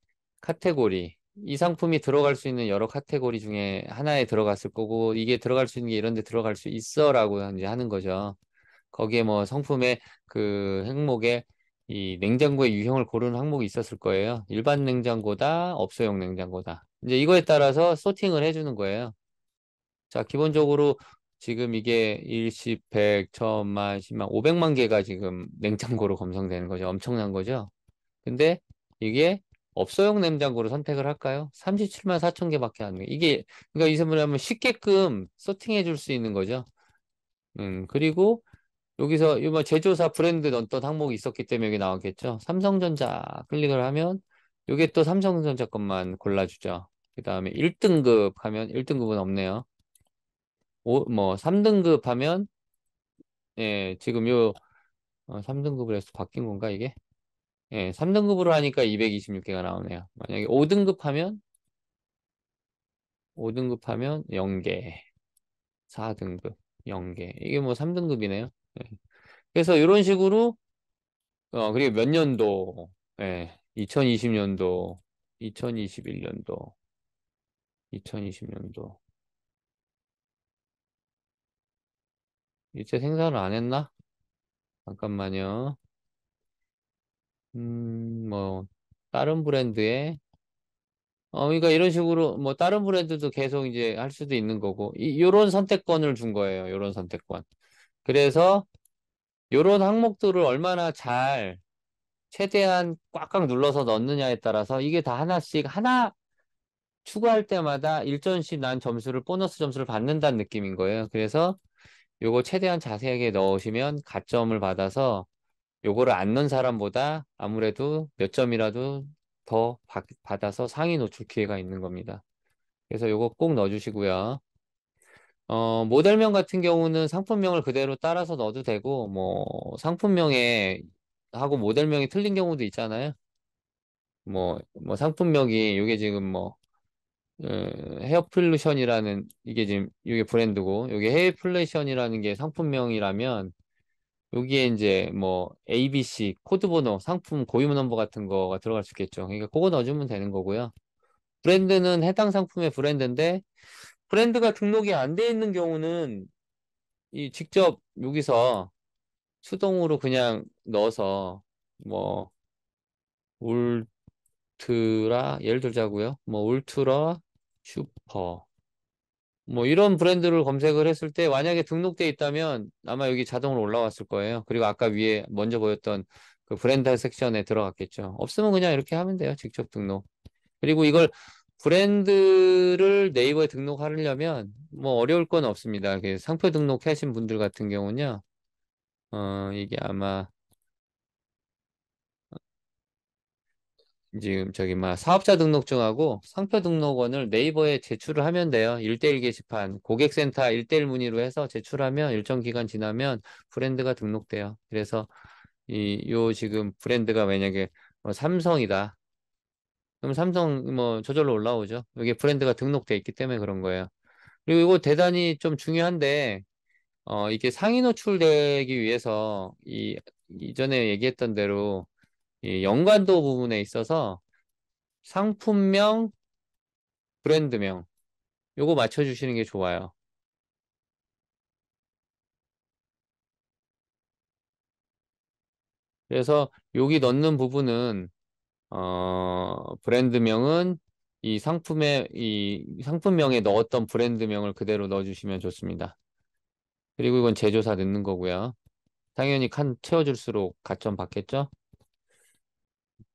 카테고리 이 상품이 들어갈 수 있는 여러 카테고리 중에 하나에 들어갔을 거고 이게 들어갈 수 있는 게 이런 데 들어갈 수 있어라고 이제 하는 거죠. 거기에 뭐 성품의 그 항목에 이 냉장고의 유형을 고르는 항목이 있었을 거예요. 일반 냉장고다, 업소용 냉장고다. 이제 이거에 따라서 소팅을 해주는 거예요. 자, 기본적으로 지금 이게 일십, 백, 천만, 십만, 오백만 개가 지금 냉장고로 검성되는 거죠. 엄청난 거죠. 근데 이게 업소용 냉장고로 선택을 할까요? 3 7칠만사천 개밖에 안 돼. 요 이게 그러니까 이 선물하면 쉽게끔 소팅해 줄 수 있는 거죠. 음, 그리고 여기서 이번 뭐 제조사 브랜드 넣었던 항목이 있었기 때문에 여기 나왔겠죠. 삼성전자 클릭을 하면 이게 또 삼성전자 것만 골라주죠. 그 다음에 1등급 하면 1등급은 없네요. 오, 뭐 3등급 하면 예, 지금 요 어, 3등급을 해서 바뀐 건가 이게? 예, 3등급으로 하니까 226개가 나오네요. 만약에 5등급 하면 5등급 하면 0개 4등급 0개 이게 뭐 3등급이네요. 예. 그래서 이런 식으로 어, 그리고 몇 년도 예, 2020년도 2021년도 2020년도 이제 생산을 안 했나? 잠깐만요. 음, 뭐, 다른 브랜드에, 어, 그러니까 이런 식으로, 뭐, 다른 브랜드도 계속 이제 할 수도 있는 거고, 이, 요런 선택권을 준 거예요. 이런 선택권. 그래서 이런 항목들을 얼마나 잘 최대한 꽉꽉 눌러서 넣느냐에 따라서 이게 다 하나씩 하나 추가할 때마다 일전시난 점수를 보너스 점수를 받는다는 느낌인 거예요. 그래서 요거 최대한 자세하게 넣으시면 가점을 받아서 요거를 안 넣은 사람보다 아무래도 몇 점이라도 더 받, 받아서 상위 노출 기회가 있는 겁니다. 그래서 요거 꼭 넣어주시고요. 어, 모델명 같은 경우는 상품명을 그대로 따라서 넣어도 되고, 뭐, 상품명에 하고 모델명이 틀린 경우도 있잖아요. 뭐, 뭐 상품명이 뭐, 어, 이게 지금 뭐, 헤어플루션이라는 이게 지금 이게 브랜드고, 이게 헤어플루션이라는게 상품명이라면 여기에 이제 뭐 ABC 코드 번호, 상품 고유 넘버 같은 거가 들어갈 수 있겠죠. 그러니까 그거 넣어주면 되는 거고요. 브랜드는 해당 상품의 브랜드인데 브랜드가 등록이 안 돼 있는 경우는 이 직접 여기서 수동으로 그냥 넣어서 뭐 울트라 예를 들자고요. 뭐 울트라 슈퍼 뭐 이런 브랜드를 검색을 했을 때 만약에 등록돼 있다면 아마 여기 자동으로 올라왔을 거예요. 그리고 아까 위에 먼저 보였던 그 브랜드 섹션에 들어갔겠죠. 없으면 그냥 이렇게 하면 돼요. 직접 등록. 그리고 이걸 브랜드를 네이버에 등록하려면 뭐 어려울 건 없습니다. 상표 등록하신 분들 같은 경우는요. 어, 이게 아마 지금 저기 막 사업자 등록증하고 상표 등록원을 네이버에 제출을 하면 돼요. 일대일 게시판, 고객센터 일대일 문의로 해서 제출하면 일정 기간 지나면 브랜드가 등록돼요. 그래서 이 요 지금 브랜드가 만약에 뭐 삼성이다. 그럼 삼성 뭐 저절로 올라오죠. 여기 브랜드가 등록돼 있기 때문에 그런 거예요. 그리고 이거 대단히 좀 중요한데 어 이게 상위 노출되기 위해서 이 이전에 얘기했던 대로 이 연관도 부분에 있어서 상품명, 브랜드명 요거 맞춰주시는 게 좋아요. 그래서 여기 넣는 부분은 어, 브랜드명은 이 상품에 이 상품명에 넣었던 브랜드명을 그대로 넣어주시면 좋습니다. 그리고 이건 제조사 넣는 거고요. 당연히 칸 채워줄수록 가점 받겠죠?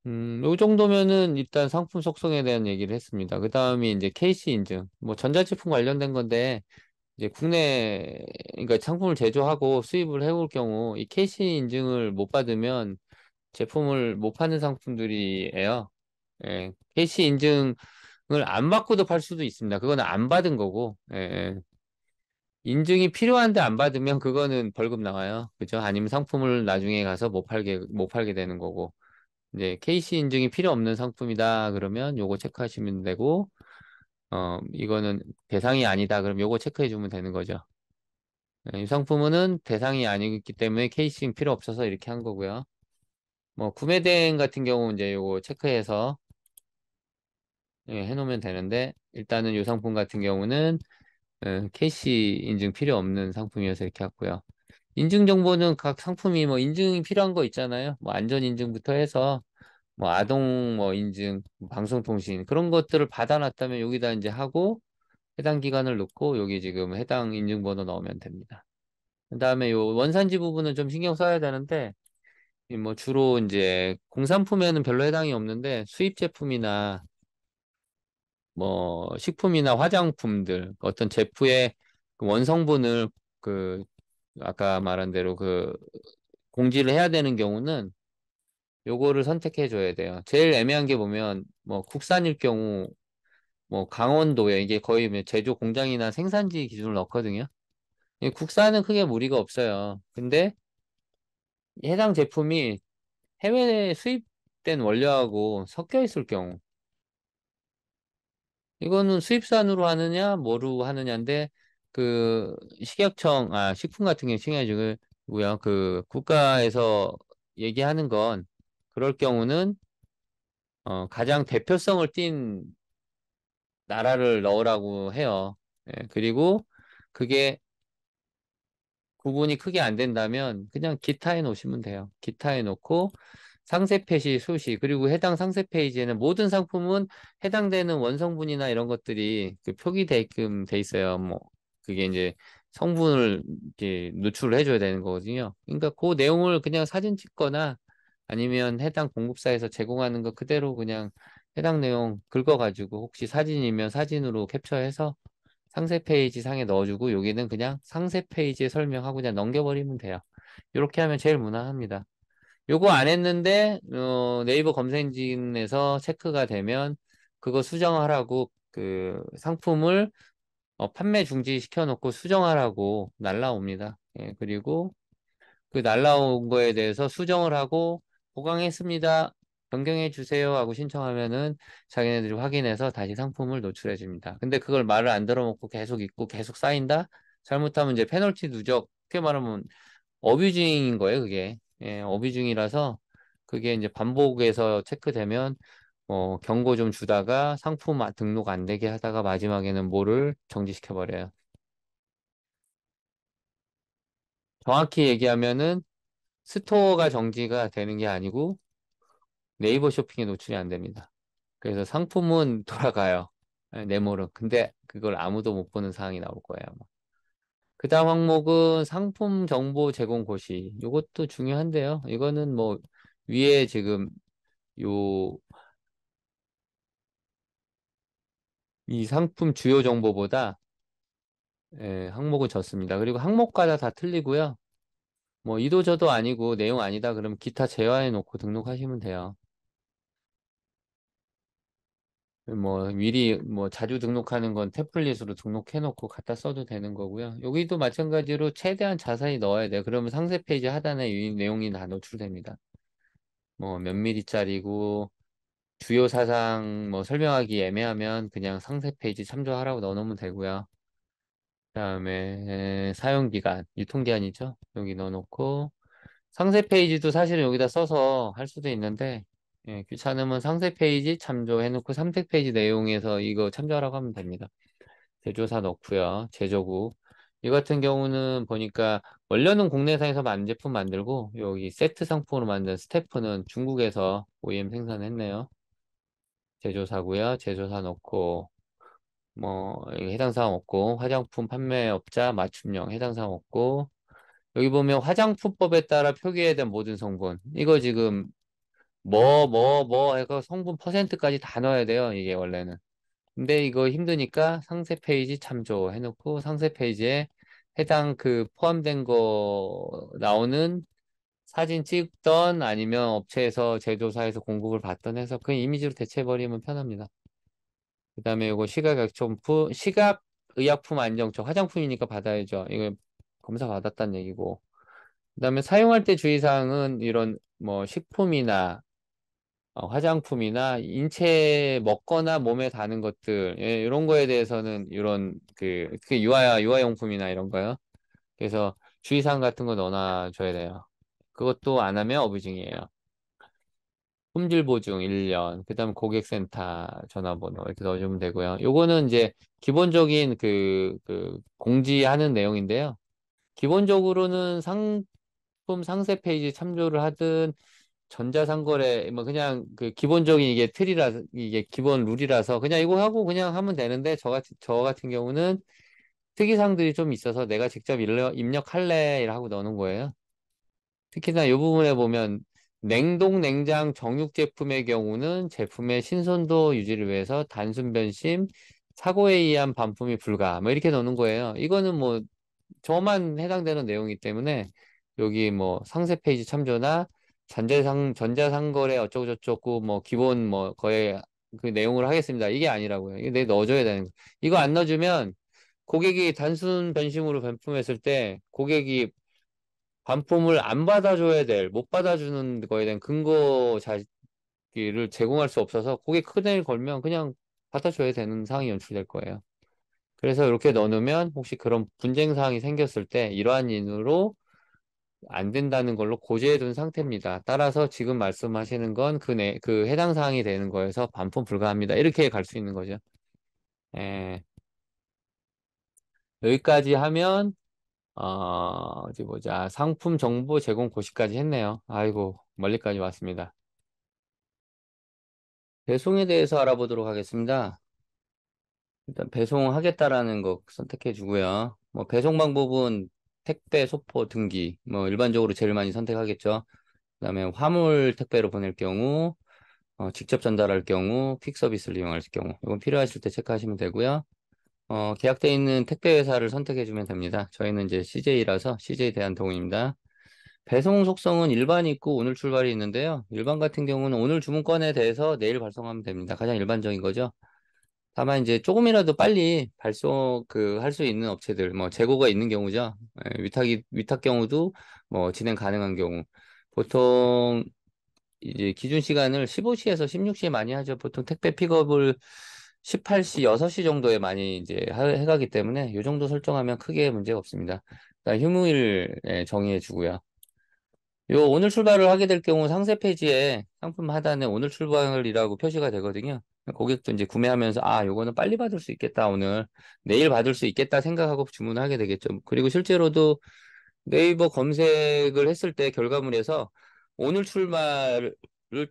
음, 요 정도면은 일단 상품 속성에 대한 얘기를 했습니다. 그 다음이 이제 KC 인증. 뭐 전자제품 관련된 건데, 이제 국내, 그러니까 상품을 제조하고 수입을 해올 경우 이 KC 인증을 못 받으면 제품을 못 파는 상품들이에요. 예, 캐시 인증을 안 받고도 팔 수도 있습니다. 그거는 안 받은 거고, 예, 예, 인증이 필요한데 안 받으면 그거는 벌금 나와요. 그죠? 아니면 상품을 나중에 가서 못 팔게, 못 팔게 되는 거고. 이제 KC 인증이 필요 없는 상품이다. 그러면 요거 체크하시면 되고, 어, 이거는 대상이 아니다. 그럼 요거 체크해 주면 되는 거죠. 예, 이 상품은 대상이 아니기 때문에 케이싱 필요 없어서 이렇게 한 거고요. 뭐 구매 대행 같은 경우 이제 요거 체크해서 예, 해놓으면 되는데 일단은 요 상품 같은 경우는 음, 캐시 인증 필요 없는 상품이어서 이렇게 했고요. 인증 정보는 각 상품이 뭐 인증이 필요한 거 있잖아요. 뭐 안전 인증부터 해서 뭐 아동 뭐 인증, 방송통신 그런 것들을 받아놨다면 여기다 이제 하고 해당 기간을 놓고 여기 지금 해당 인증번호 넣으면 됩니다. 그 다음에 요 원산지 부분은 좀 신경 써야 되는데 뭐 주로 이제 공산품에는 별로 해당이 없는데 수입 제품이나 뭐 식품이나 화장품들 어떤 제품의 그 원성분을 그 아까 말한 대로 그 공지를 해야 되는 경우는 요거를 선택해 줘야 돼요. 제일 애매한 게 보면 뭐 국산일 경우 뭐 강원도에 이게 거의 뭐 제조 공장이나 생산지 기준을 넣거든요. 국산은 크게 무리가 없어요. 근데 해당 제품이 해외에 수입된 원료하고 섞여 있을 경우 이거는 수입산으로 하느냐 뭐로 하느냐인데 그 식약청 아 식품 같은 경우 식약청을 뭐야 그 국가에서 얘기하는 건 그럴 경우는 어 가장 대표성을 띈 나라를 넣으라고 해요 예, 그리고 그게 구분이 크게 안 된다면 그냥 기타에 놓으시면 돼요. 기타에 놓고 상세 페이지 수시 그리고 해당 상세 페이지에는 모든 상품은 해당되는 원성분이나 이런 것들이 그 표기되게끔 돼 있어요. 뭐 그게 이제 성분을 이렇게 노출을 해줘야 되는 거거든요. 그러니까 그 내용을 그냥 사진 찍거나 아니면 해당 공급사에서 제공하는 거 그대로 그냥 해당 내용 긁어가지고 혹시 사진이면 사진으로 캡처해서 상세 페이지 상에 넣어주고 여기는 그냥 상세 페이지에 설명하고 그냥 넘겨버리면 돼요. 이렇게 하면 제일 무난합니다. 요거 안 했는데 어, 네이버 검색엔진에서 체크가 되면 그거 수정하라고 그 상품을 어, 판매 중지시켜 놓고 수정하라고 날라옵니다. 예, 그리고 그 날라온 거에 대해서 수정을 하고 보강했습니다. 변경해 주세요 하고 신청하면은 자기네들이 확인해서 다시 상품을 노출해 줍니다. 근데 그걸 말을 안 들어먹고 계속 있고 계속 쌓인다? 잘못하면 이제 페널티 누적, 그게 말하면 어뷰징인 거예요, 그게. 예, 어뷰징이라서 그게 이제 반복해서 체크되면 어, 경고 좀 주다가 상품 아, 등록 안 되게 하다가 마지막에는 뭐를 정지시켜 버려요. 정확히 얘기하면은 스토어가 정지가 되는 게 아니고 네이버 쇼핑에 노출이 안 됩니다. 그래서 상품은 돌아가요. 예, 네모로. 근데 그걸 아무도 못 보는 상황이 나올 거예요. 그 다음 항목은 상품 정보 제공 고시. 이것도 중요한데요. 이거는 뭐 위에 지금 요 이 상품 주요 정보보다 예, 항목은 적습니다 그리고 항목마다 다 틀리고요. 뭐 이도 저도 아니고 내용 아니다 그러면 기타 제화해 놓고 등록하시면 돼요. 뭐 미리 뭐 자주 등록하는 건 태플릿으로 등록해놓고 갖다 써도 되는 거고요. 여기도 마찬가지로 최대한 자세히 넣어야 돼요. 그러면 상세 페이지 하단에 이 내용이 다 노출됩니다. 뭐몇 미리짜리고 주요 사상 뭐 설명하기 애매하면 그냥 상세 페이지 참조하라고 넣어놓으면 되고요. 그다음에 사용기간, 유통기한이죠. 여기 넣어놓고 상세 페이지도 사실은 여기다 써서 할 수도 있는데 예, 귀찮으면 상세 페이지 참조해놓고 상세 페이지 내용에서 이거 참조하라고 하면 됩니다. 제조사 넣고요. 제조구이 같은 경우는 보니까 원료는 국내상에서 만제품 만들고 여기 세트 상품으로 만든 스태프는 중국에서 OEM 생산했네요. 제조사고요. 제조사 넣고 뭐 해당 사항 없고 화장품 판매업자 맞춤형 해당 사항 없고 여기 보면 화장품법에 따라 표기해야 된 모든 성분 이거 지금 뭐, 뭐, 뭐 해서 성분 퍼센트까지 다 넣어야 돼요. 이게 원래는. 근데 이거 힘드니까 상세 페이지 참조 해놓고 상세 페이지에 해당 그 포함된 거 나오는 사진 찍던 아니면 업체에서 제조사에서 공급을 받던 해서 그 이미지로 대체해버리면 편합니다. 그 다음에 이거 시각약품품, 시각의약품 안정처, 화장품이니까 받아야죠. 이거 검사 받았다는 얘기고. 그 다음에 사용할 때 주의사항은 이런 뭐 식품이나 어, 화장품이나 인체에 먹거나 몸에 다는 것들 예, 이런 거에 대해서는 이런 그, 그 유아 유아용품이나 이런 거요. 그래서 주의사항 같은 거 넣어놔줘야 돼요. 그것도 안 하면 어부증이에요. 품질 보증 1년, 그 다음 고객센터 전화번호 이렇게 넣어주면 되고요. 요거는 이제 기본적인 그, 그 공지하는 내용인데요. 기본적으로는 상품 상세 페이지 참조를 하든 전자상거래 뭐 그냥 그 기본적인 이게 틀이라 이게 기본 룰이라서 그냥 이거 하고 그냥 하면 되는데 저 같은 저 같은 경우는 특이사항들이 좀 있어서 내가 직접 입력, 할래 라고 넣는 거예요. 특히나 이 부분에 보면 냉동 냉장 정육 제품의 경우는 제품의 신선도 유지를 위해서 단순 변심 사고에 의한 반품이 불가 뭐 이렇게 넣는 거예요. 이거는 뭐 저만 해당되는 내용이기 때문에 여기 뭐 상세 페이지 참조나 전재상 전자상거래 어쩌고저쩌고 뭐 기본 뭐 거의 그 내용을 하겠습니다. 이게 아니라고요. 이게 내 넣어줘야 되는 거. 이거 안 넣어주면 고객이 단순 변심으로 반품했을 때 고객이 반품을 안 받아줘야 될, 못 받아주는 거에 대한 근거 자기를 제공할 수 없어서 고객 큰 애를 걸면 그냥 받아줘야 되는 상황이 연출될 거예요. 그래서 이렇게 넣어놓으면 혹시 그런 분쟁 사항이 생겼을 때 이러한 인으로 안 된다는 걸로 고지해 둔 상태입니다. 따라서 지금 말씀하시는 건 그 내, 그 해당 사항이 되는 거에서 반품 불가합니다. 이렇게 갈 수 있는 거죠. 예. 여기까지 하면, 어, 어디 보자. 상품 정보 제공 고시까지 했네요. 아이고, 멀리까지 왔습니다. 배송에 대해서 알아보도록 하겠습니다. 일단 배송하겠다라는 거 선택해 주고요. 뭐 배송 방법은 택배, 소포, 등기 뭐 일반적으로 제일 많이 선택하겠죠. 그다음에 화물 택배로 보낼 경우 어, 직접 전달할 경우 퀵 서비스를 이용할 경우 이건 필요하실 때 체크하시면 되고요. 어, 계약되어 있는 택배 회사를 선택해 주면 됩니다. 저희는 이제 CJ라서 CJ 대한통운입니다. 배송 속성은 일반 있고 오늘 출발이 있는데요. 일반 같은 경우는 오늘 주문권에 대해서 내일 발송하면 됩니다. 가장 일반적인 거죠. 다만 이제 조금이라도 빨리 발송 그 할 수 있는 업체들 뭐 재고가 있는 경우죠. 예, 위탁이 위탁 경우도 뭐 진행 가능한 경우 보통 이제 기준 시간을 15시에서 16시에 많이 하죠. 보통 택배 픽업을 18시, 6시 정도에 많이 이제 해가기 때문에 이 정도 설정하면 크게 문제가 없습니다. 일단 휴무일 예, 정의해 주고요. 요 오늘 출발을 하게 될 경우 상세 페이지에 상품 하단에 오늘 출발이라고 표시가 되거든요. 고객도 이제 구매하면서 아 요거는 빨리 받을 수 있겠다 오늘 내일 받을 수 있겠다 생각하고 주문하게 되겠죠. 그리고 실제로도 네이버 검색을 했을 때 결과물에서 오늘 출발을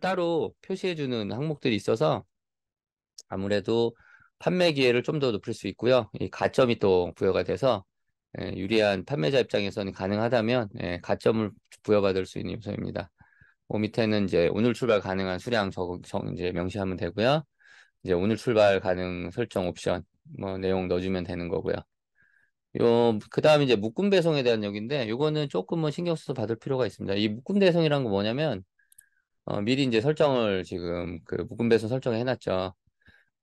따로 표시해주는 항목들이 있어서 아무래도 판매 기회를 좀 더 높일 수 있고요. 이 가점이 또 부여가 돼서 예, 유리한 판매자 입장에서는 가능하다면 예, 가점을 부여받을 수 있는 요소입니다. 그 밑에는 이제 오늘 출발 가능한 수량 적, 적 이제 명시하면 되고요. 이제 오늘 출발 가능 설정 옵션 뭐 내용 넣어주면 되는 거고요. 요 그다음 이제 묶음 배송에 대한 여기인데 요거는 조금 뭐 신경 써서 받을 필요가 있습니다. 이 묶음 배송이란 건 뭐냐면 어, 미리 이제 설정을 지금 그 묶음 배송 설정해 을 놨죠.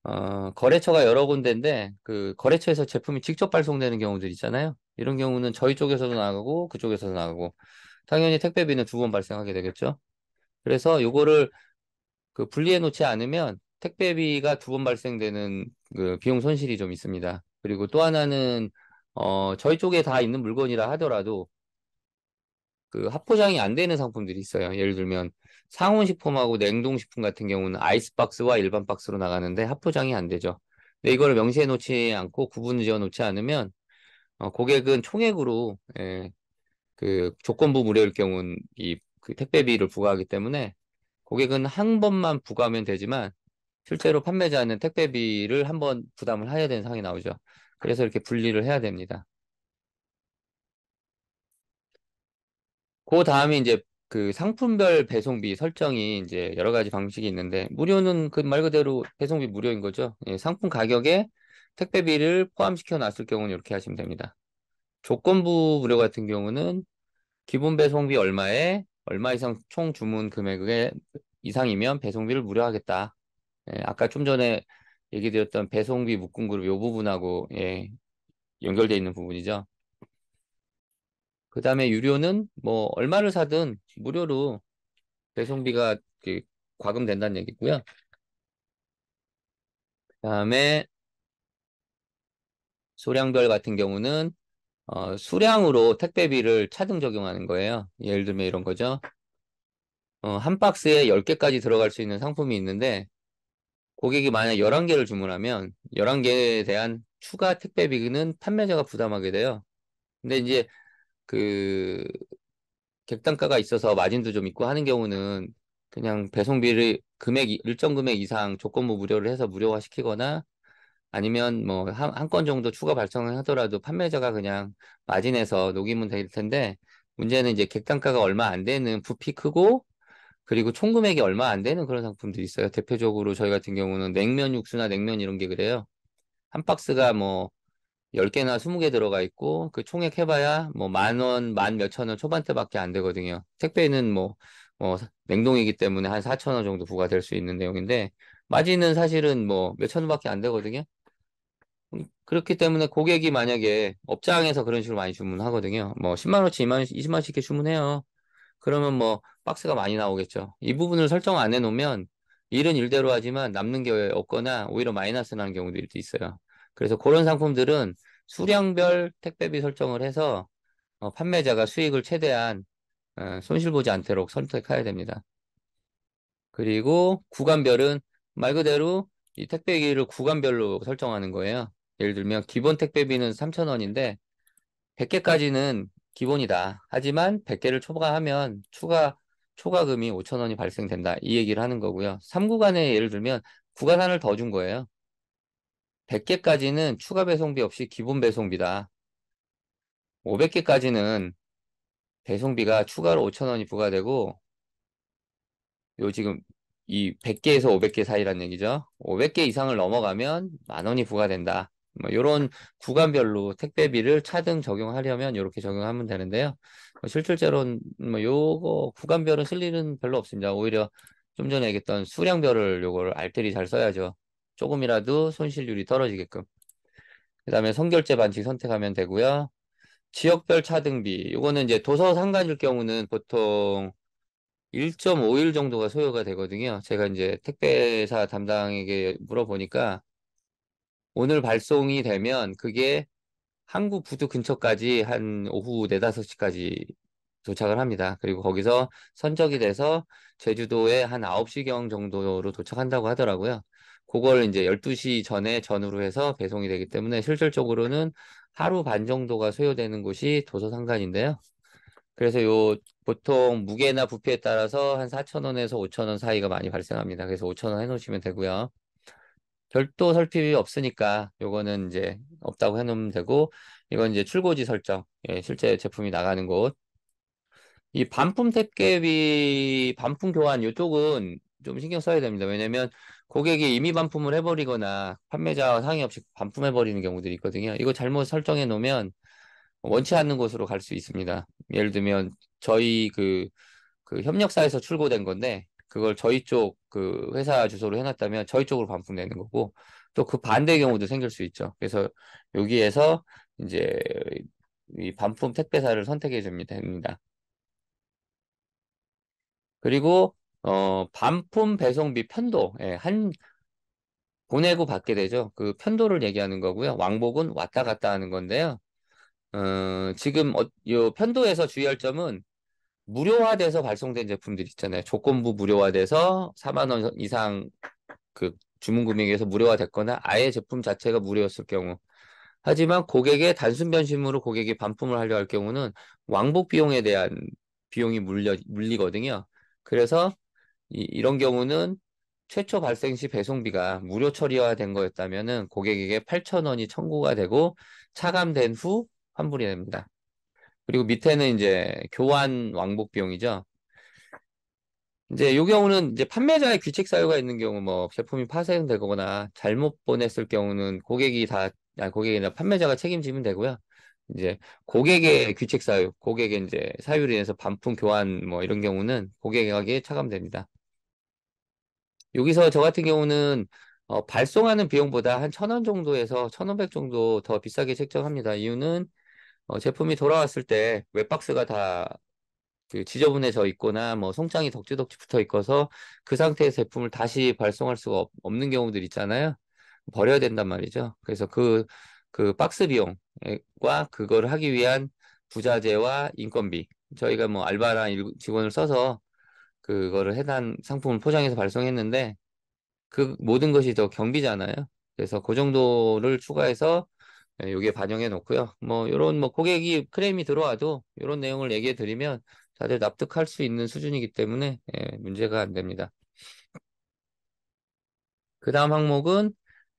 어, 거래처가 여러 군데인데 그 거래처에서 제품이 직접 발송되는 경우들 있잖아요. 이런 경우는 저희 쪽에서도 나가고 그쪽에서도 나가고 당연히 택배비는 두 번 발생하게 되겠죠. 그래서 요거를 그 분리해 놓지 않으면 택배비가 두 번 발생되는 그 비용 손실이 좀 있습니다. 그리고 또 하나는 어 저희 쪽에 다 있는 물건이라 하더라도 그 합포장이 안 되는 상품들이 있어요. 예를 들면 상온식품하고 냉동식품 같은 경우는 아이스박스와 일반 박스로 나가는데 합포장이 안 되죠. 근데 이걸 명시해 놓지 않고 구분 지어 놓지 않으면 어, 고객은 총액으로 예, 그 조건부 무료일 경우는 이그 택배비를 부과하기 때문에 고객은 한 번만 부과하면 되지만 실제로 판매자는 택배비를 한 번 부담을 해야 되는 상황이 나오죠. 그래서 이렇게 분리를 해야 됩니다. 그 다음에 이제 그 상품별 배송비 설정이 이제 여러 가지 방식이 있는데 무료는 그 말 그대로 배송비 무료인 거죠. 예, 상품 가격에 택배비를 포함시켜 놨을 경우는 이렇게 하시면 됩니다. 조건부 무료 같은 경우는 기본 배송비 얼마에 얼마 이상 총 주문 금액의 이상이면 배송비를 무료하겠다. 예, 아까 좀 전에 얘기드렸던 배송비 묶음 그룹 이 부분하고 예, 연결되어 있는 부분이죠. 그 다음에 유료는 뭐 얼마를 사든 무료로 배송비가 과금된다는 얘기고요. 그 다음에 소량별 같은 경우는 어, 수량으로 택배비를 차등 적용하는 거예요. 예를 들면 이런 거죠. 어, 한 박스에 10개까지 들어갈 수 있는 상품이 있는데 고객이 만약 11개를 주문하면 11개에 대한 추가 택배비는 판매자가 부담하게 돼요. 근데 이제 그 객단가가 있어서 마진도 좀 있고 하는 경우는 그냥 배송비를 금액 일정 금액 이상 조건부 무료를 해서 무료화시키거나 아니면 뭐 한 건 정도 추가 발송을 하더라도 판매자가 그냥 마진해서 녹이면 될 텐데 문제는 이제 객단가가 얼마 안 되는 부피 크고 그리고 총 금액이 얼마 안 되는 그런 상품들이 있어요. 대표적으로 저희 같은 경우는 냉면 육수나 냉면 이런 게 그래요. 한 박스가 뭐 10개나 20개 들어가 있고 그 총액 해봐야 뭐 만 원, 만 몇 천 원 초반대밖에 안 되거든요. 택배는 뭐, 뭐 냉동이기 때문에 한 4천 원 정도 부과될 수 있는 내용인데 마진은 사실은 뭐 몇 천 원밖에 안 되거든요. 그렇기 때문에 고객이 만약에 업장에서 그런 식으로 많이 주문하거든요. 뭐 10만 원치 2만 원씩 20만 원씩 이렇게 주문해요. 그러면 뭐 박스가 많이 나오겠죠. 이 부분을 설정 안 해놓으면 일은 일대로 하지만 남는 게 없거나 오히려 마이너스 나는 경우도 있어요. 그래서 그런 상품들은 수량별 택배비 설정을 해서 어, 판매자가 수익을 최대한 어, 손실 보지 않도록 선택해야 됩니다. 그리고 구간별은 말 그대로 이 택배기를 구간별로 설정하는 거예요. 예를 들면 기본 택배비는 3,000원인데 100개까지는 기본이다. 하지만 100개를 초과하면 추가 초과금이 5,000원이 발생된다. 이 얘기를 하는 거고요. 3구간에 예를 들면 구간 하나를 더준 거예요. 100개까지는 추가 배송비 없이 기본 배송비다. 500개까지는 배송비가 추가로 5,000원이 부과되고 요 지금 이 100개에서 500개 사이란 얘기죠. 500개 이상을 넘어가면 만 원이 부과된다. 뭐 이런 구간별로 택배비를 차등 적용하려면 이렇게 적용하면 되는데요. 뭐 실질적으로는 뭐 요거 구간별은 쓸 일은 별로 없습니다. 오히려 좀 전에 얘기했던 수량별을 요걸 알뜰히 잘 써야죠. 조금이라도 손실률이 떨어지게끔. 그 다음에 선결제 반칙 선택하면 되고요. 지역별 차등비. 요거는 이제 도서 상가일 경우는 보통 1.5일 정도가 소요가 되거든요. 제가 이제 택배사 담당에게 물어보니까 오늘 발송이 되면 그게 한국 부두 근처까지 한 오후 네다섯 시까지 도착을 합니다. 그리고 거기서 선적이 돼서 제주도에 한 아홉 시경 정도로 도착한다고 하더라고요. 그걸 이제 열두 시 전에 전후로 해서 배송이 되기 때문에 실질적으로는 하루 반 정도가 소요되는 곳이 도서 상간인데요. 그래서 요 보통 무게나 부피에 따라서 한 사천 원에서 오천 원 사이가 많이 발생합니다. 그래서 오천 원 해놓으시면 되고요. 별도 설립이 없으니까 요거는 이제 없다고 해놓으면 되고 이건 이제 출고지 설정 예, 실제 제품이 나가는 곳이 반품 택배비 반품 교환 요쪽은좀 신경 써야 됩니다 왜냐면 고객이 이미 반품을 해버리거나 판매자와 상의 없이 반품해버리는 경우들이 있거든요 이거 잘못 설정해 놓으면 원치 않는 곳으로 갈 수 있습니다 예를 들면 저희 그, 그 협력사에서 출고된 건데 그걸 저희 쪽 그 회사 주소로 해놨다면 저희 쪽으로 반품 내는 거고 또그 음. 반대의 경우도 생길 수 있죠. 그래서 여기에서 이제 이 반품 택배사를 선택해 줍니다. 됩니다. 그리고 어 반품 배송비 편도 예, 한 보내고 받게 되죠. 그 편도를 얘기하는 거고요. 왕복은 왔다 갔다 하는 건데요. 어, 지금 어, 요 편도에서 주의할 점은 무료화돼서 발송된 제품들 있잖아요. 조건부 무료화돼서 4만 원 이상 그 주문 금액에서 무료화됐거나 아예 제품 자체가 무료였을 경우. 하지만 고객의 단순 변심으로 고객이 반품을 하려 할 경우는 왕복 비용에 대한 비용이 물려 물리거든요. 그래서 이, 이런 경우는 최초 발생 시 배송비가 무료 처리화된 거였다면은 고객에게 8천원이 청구가 되고 차감된 후 환불이 됩니다. 그리고 밑에는 이제 교환 왕복 비용이죠. 이제 요 경우는 이제 판매자의 규칙 사유가 있는 경우 뭐 제품이 파생되거나 잘못 보냈을 경우는 고객이 다 아니 고객이나 판매자가 책임지면 되고요. 이제 고객의 규칙 사유, 고객의 이제 사유로 인해서 반품 교환 뭐 이런 경우는 고객에게 차감됩니다. 여기서 저 같은 경우는 어, 발송하는 비용보다 한 천 원 정도에서 천오백 정도 더 비싸게 책정합니다. 이유는 어, 제품이 돌아왔을 때 웹박스가 다그 지저분해져 있거나 뭐 송장이 덕지덕지 붙어 있어서 그 상태의 제품을 다시 발송할 수가 없, 없는 경우들 있잖아요. 버려야 된단 말이죠. 그래서 그, 그 박스 비용과 그걸 하기 위한 부자재와 인건비. 저희가 뭐 알바랑 직원을 써서 그거를 해당 상품을 포장해서 발송했는데 그 모든 것이 더 경비잖아요. 그래서 그 정도를 추가해서 예, 요게 반영해 놓고요. 뭐 요런 뭐 고객이 크레임이 들어와도 요런 내용을 얘기해 드리면 다들 납득할 수 있는 수준이기 때문에 예, 문제가 안 됩니다. 그 다음 항목은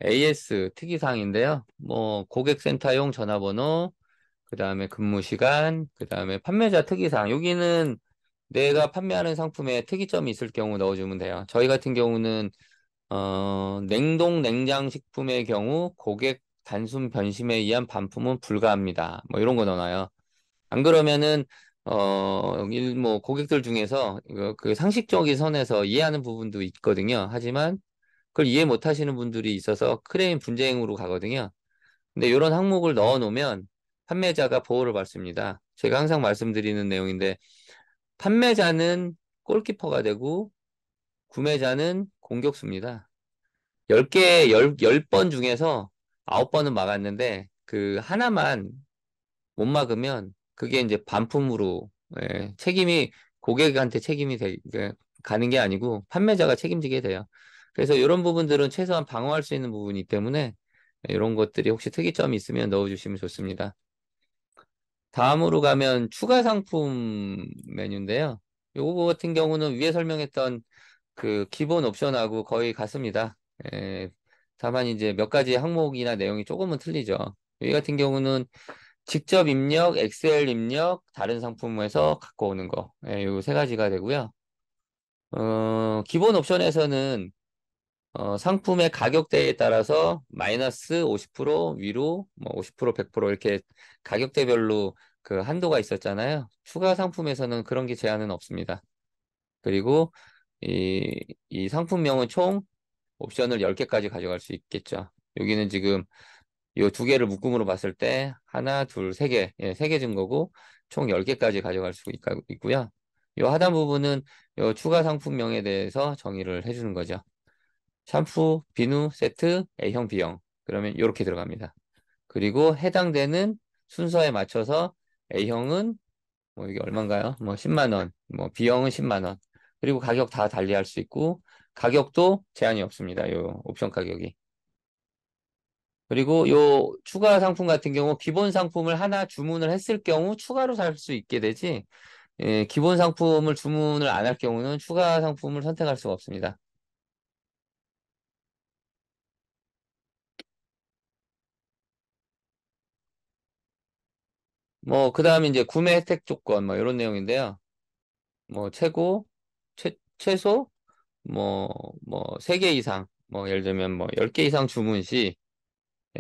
AS 특이사항인데요. 뭐 고객센터용 전화번호, 그 다음에 근무 시간, 그 다음에 판매자 특이사항. 여기는 내가 판매하는 상품에 특이점이 있을 경우 넣어주면 돼요. 저희 같은 경우는 어, 냉동 냉장 식품의 경우 고객 단순 변심에 의한 반품은 불가합니다. 뭐 이런 거 넣어놔요. 안 그러면은 어, 뭐 고객들 중에서 그 상식적인 선에서 이해하는 부분도 있거든요. 하지만 그걸 이해 못 하시는 분들이 있어서 크레인 분쟁으로 가거든요. 근데 이런 항목을 넣어 놓으면 판매자가 보호를 받습니다. 제가 항상 말씀드리는 내용인데 판매자는 골키퍼가 되고 구매자는 공격수입니다. 10개, 10, 10번 중에서 아홉 번은 막았는데 그 하나만 못 막으면 그게 이제 반품으로 예, 책임이 고객한테 책임이 되, 그 가는 게 아니고 판매자가 책임지게 돼요. 그래서 이런 부분들은 최소한 방어할 수 있는 부분이기 때문에 이런 것들이 혹시 특이점이 있으면 넣어주시면 좋습니다. 다음으로 가면 추가 상품 메뉴인데요. 요거 같은 경우는 위에 설명했던 그 기본 옵션하고 거의 같습니다. 예, 다만 이제 몇 가지 항목이나 내용이 조금은 틀리죠. 여기 같은 경우는 직접 입력, 엑셀 입력, 다른 상품에서 갖고 오는 거. 예, 요세 가지가 되고요. 어, 기본 옵션에서는 어, 상품의 가격대에 따라서 마이너스 50% 위로 뭐50% 100% 이렇게 가격대별로 그 한도가 있었잖아요. 추가 상품에서는 그런 게 제한은 없습니다. 그리고 이, 이 상품명은 총 옵션을 10개까지 가져갈 수 있겠죠. 여기는 지금 이 두 개를 묶음으로 봤을 때 하나, 둘, 세 개, 예, 세개 증거고 총 10개까지 가져갈 수 있, 있고요. 이 하단 부분은 이 추가 상품명에 대해서 정의를 해주는 거죠. 샴푸, 비누, 세트, A형, B형. 그러면 이렇게 들어갑니다. 그리고 해당되는 순서에 맞춰서 A형은 뭐 이게 얼마인가요? 뭐 10만 원, 뭐 B형은 10만 원. 그리고 가격 다 달리할 수 있고 가격도 제한이 없습니다. 요 옵션 가격이. 그리고 요 추가 상품 같은 경우 기본 상품을 하나 주문을 했을 경우 추가로 살 수 있게 되지 예, 기본 상품을 주문을 안 할 경우는 추가 상품을 선택할 수가 없습니다. 뭐, 그 다음에 이제 구매 혜택 조건, 뭐, 이런 내용인데요. 뭐, 최고, 최, 최소, 뭐, 뭐, 세 개 이상, 뭐, 예를 들면 뭐, 열 개 이상 주문 시,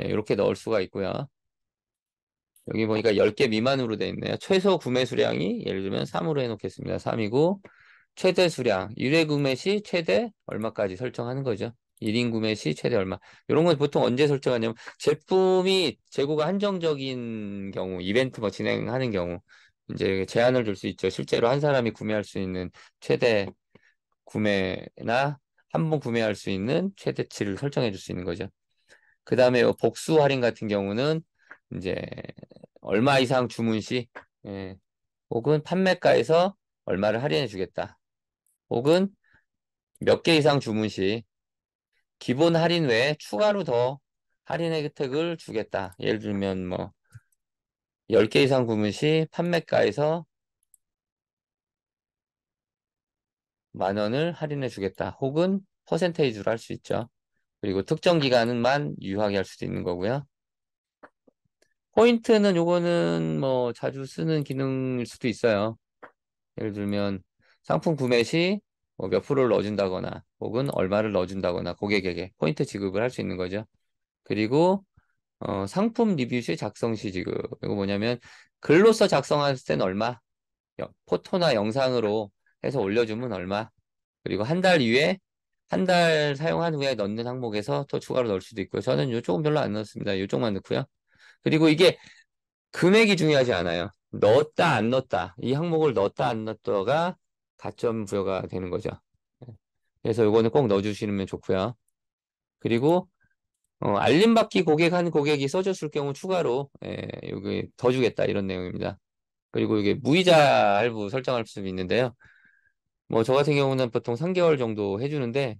예, 이렇게 넣을 수가 있고요. 여기 보니까 10개 미만으로 되어 있네요. 최소 구매 수량이 예를 들면 3으로 해놓겠습니다. 3이고 최대 수량, 1회 구매 시 최대 얼마까지 설정하는 거죠. 1인 구매 시 최대 얼마. 이런 건 보통 언제 설정하냐면 제품이 재고가 한정적인 경우, 이벤트 뭐 진행하는 경우 이제 제한을 줄 수 있죠. 실제로 한 사람이 구매할 수 있는 최대 구매나 한 번 구매할 수 있는 최대치를 설정해 줄 수 있는 거죠. 그 다음에 음. 복수 할인 같은 경우는 이제 얼마 이상 주문 시 예, 혹은 판매가에서 얼마를 할인해 주겠다. 혹은 몇 개 이상 주문 시 기본 할인 외에 추가로 더 할인 혜택을 주겠다. 예를 들면 뭐 10개 이상 구문 시 판매가에서 만 원을 할인해 주겠다. 혹은 퍼센테이지로 할 수 있죠. 그리고 특정 기간은만 유효하게 할 수도 있는 거고요. 포인트는 요거는 뭐 자주 쓰는 기능일 수도 있어요. 예를 들면 상품 구매 시뭐몇 프로를 넣어준다거나 혹은 얼마를 넣어준다거나 고객에게 포인트 지급을 할 수 있는 거죠. 그리고 어, 상품 리뷰 시 작성 시 지급. 이거 뭐냐면 글로서 작성할 땐 얼마, 포토나 영상으로 해서 올려주면 얼마 그리고 한 달 이후에 한 달 사용한 후에 넣는 항목에서 또 추가로 넣을 수도 있고요. 저는 이쪽은 별로 안 넣었습니다. 이쪽만 넣고요. 그리고 이게 금액이 중요하지 않아요. 넣었다 안 넣었다 이 항목을 넣었다 안 넣었다가 가점 부여가 되는 거죠. 네. 그래서 이거는 꼭 넣어주시면 좋고요. 그리고 어, 알림받기 고객 한 고객이 써줬을 경우 추가로 예, 여기 더 주겠다 이런 내용입니다. 그리고 이게 무이자 할부 설정할 수 있는데요. 뭐저 같은 경우는 보통 3개월 정도 해주는데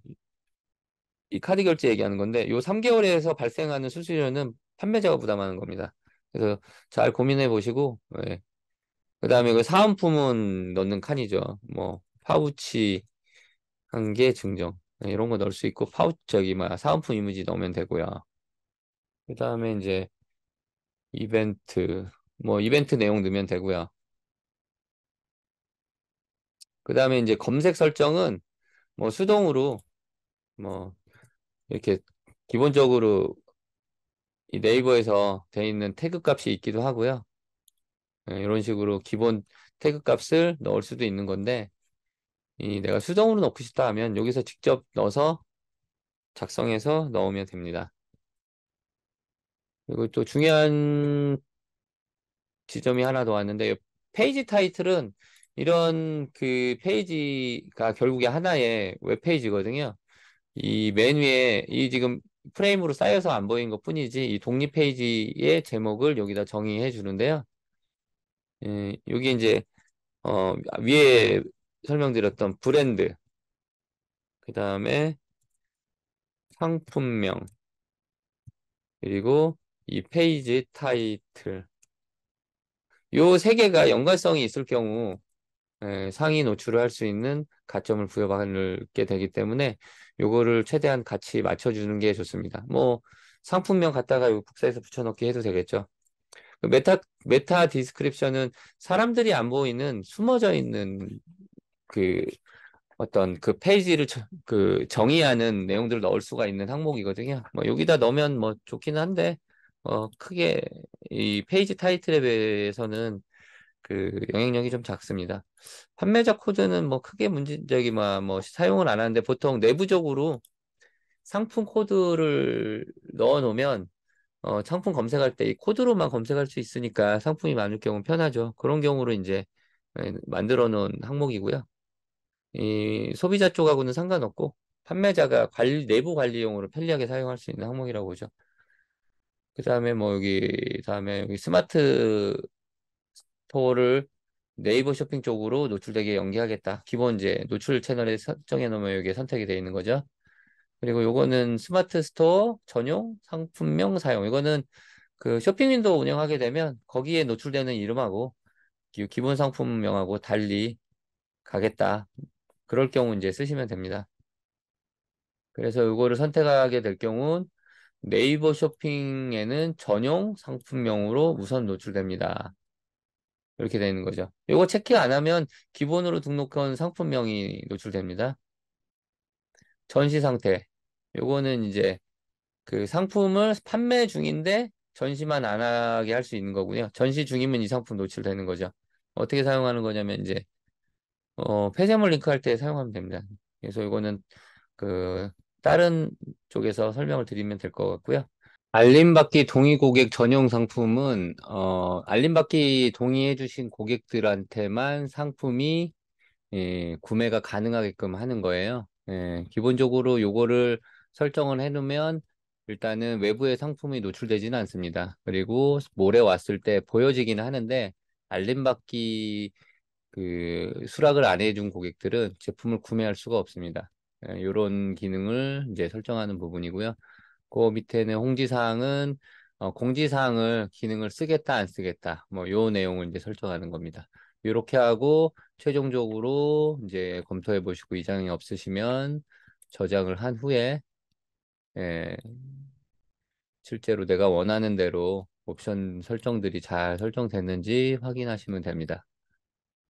이 카드 결제 얘기하는 건데 요 3개월에서 발생하는 수수료는 판매자가 부담하는 겁니다. 그래서 잘 고민해 보시고 예. 그다음에 그 사은품은 넣는 칸이죠. 뭐 파우치 한 개 증정 예, 이런 거 넣을 수 있고 파우치 저기 뭐야, 사은품 이미지 넣으면 되고요. 그다음에 이제 이벤트 뭐 이벤트 내용 넣으면 되고요. 그 다음에 이제 검색 설정은 뭐 수동으로 뭐 이렇게 기본적으로 이 네이버에서 돼 있는 태그 값이 있기도 하고요. 예, 이런 식으로 기본 태그 값을 넣을 수도 있는 건데 이 내가 수동으로 넣고 싶다 하면 여기서 직접 넣어서 작성해서 넣으면 됩니다. 그리고 또 중요한 지점이 하나 더 왔는데 페이지 타이틀은 이런 그 페이지가 결국에 하나의 웹페이지거든요. 이 맨 위에 이 지금 프레임으로 쌓여서 안보이는것 뿐이지 이 독립 페이지의 제목을 여기다 정의해 주는데요. 예, 여기 이제 어, 위에 설명드렸던 브랜드, 그 다음에 상품명, 그리고 이 페이지 타이틀. 요 세 개가 연관성이 있을 경우 예, 상위 노출을 할 수 있는 가점을 부여받게 되기 때문에 요거를 최대한 같이 맞춰주는 게 좋습니다. 뭐 상품명 갖다가 요 복사해서 붙여넣기 해도 되겠죠. 그 메타 메타 디스크립션은 사람들이 안 보이는 숨어져 있는 그 어떤 그 페이지를 그 정의하는 내용들을 넣을 수가 있는 항목이거든요. 뭐 여기다 넣으면 뭐 좋기는 한데 어 크게 이 페이지 타이틀에 비해서는 그 영향력이 좀 작습니다. 판매자 코드는 뭐 크게 문제적이 뭐, 뭐 사용을 안 하는데 보통 내부적으로 상품 코드를 넣어 놓으면 어, 상품 검색할 때 이 코드로만 검색할 수 있으니까 상품이 많을 경우 편하죠. 그런 경우로 이제 예, 만들어 놓은 항목이고요. 이 소비자 쪽하고는 상관없고 판매자가 관리, 내부 관리용으로 편리하게 사용할 수 있는 항목이라고 보죠. 그 다음에 뭐 여기 다음에 여기 스마트 스토어를 네이버 쇼핑 쪽으로 노출되게 연계하겠다. 기본 이제 노출 채널에 설정해 놓으면 여기에 선택이 되어 있는 거죠. 그리고 요거는 스마트 스토어 전용 상품명 사용. 이거는 그 쇼핑 윈도우 운영하게 되면 거기에 노출되는 이름하고 기본 상품명하고 달리 가겠다. 그럴 경우 이제 쓰시면 됩니다. 그래서 요거를 선택하게 될 경우 네이버 쇼핑에는 전용 상품명으로 우선 노출됩니다. 이렇게 되는 거죠. 이거 체크 안 하면 기본으로 등록한 상품명이 노출됩니다. 전시 상태. 요거는 이제 그 상품을 판매 중인데 전시만 안 하게 할 수 있는 거고요. 전시 중이면 이 상품 노출되는 거죠. 어떻게 사용하는 거냐면 이제 어, 폐쇄물 링크할 때 사용하면 됩니다. 그래서 이거는 그 다른 쪽에서 설명을 드리면 될 것 같고요. 알림받기 동의 고객 전용 상품은 어, 알림받기 동의해 주신 고객들한테만 상품이 예, 구매가 가능하게끔 하는 거예요. 예, 기본적으로 요거를 설정을 해 놓으면 일단은 외부의 상품이 노출되지는 않습니다. 그리고 모레 왔을 때보여지긴 하는데 알림받기 그 수락을 안 해준 고객들은 제품을 구매할 수가 없습니다. 이런 예, 기능을 이제 설정하는 부분이고요. 그 밑에는 홍지사항은 어, 공지사항을 기능을 쓰겠다 안 쓰겠다 뭐 요 내용을 이제 설정하는 겁니다. 이렇게 하고 최종적으로 이제 검토해 보시고 이상이 없으시면 저장을 한 후에 예, 실제로 내가 원하는 대로 옵션 설정들이 잘 설정됐는지 확인하시면 됩니다.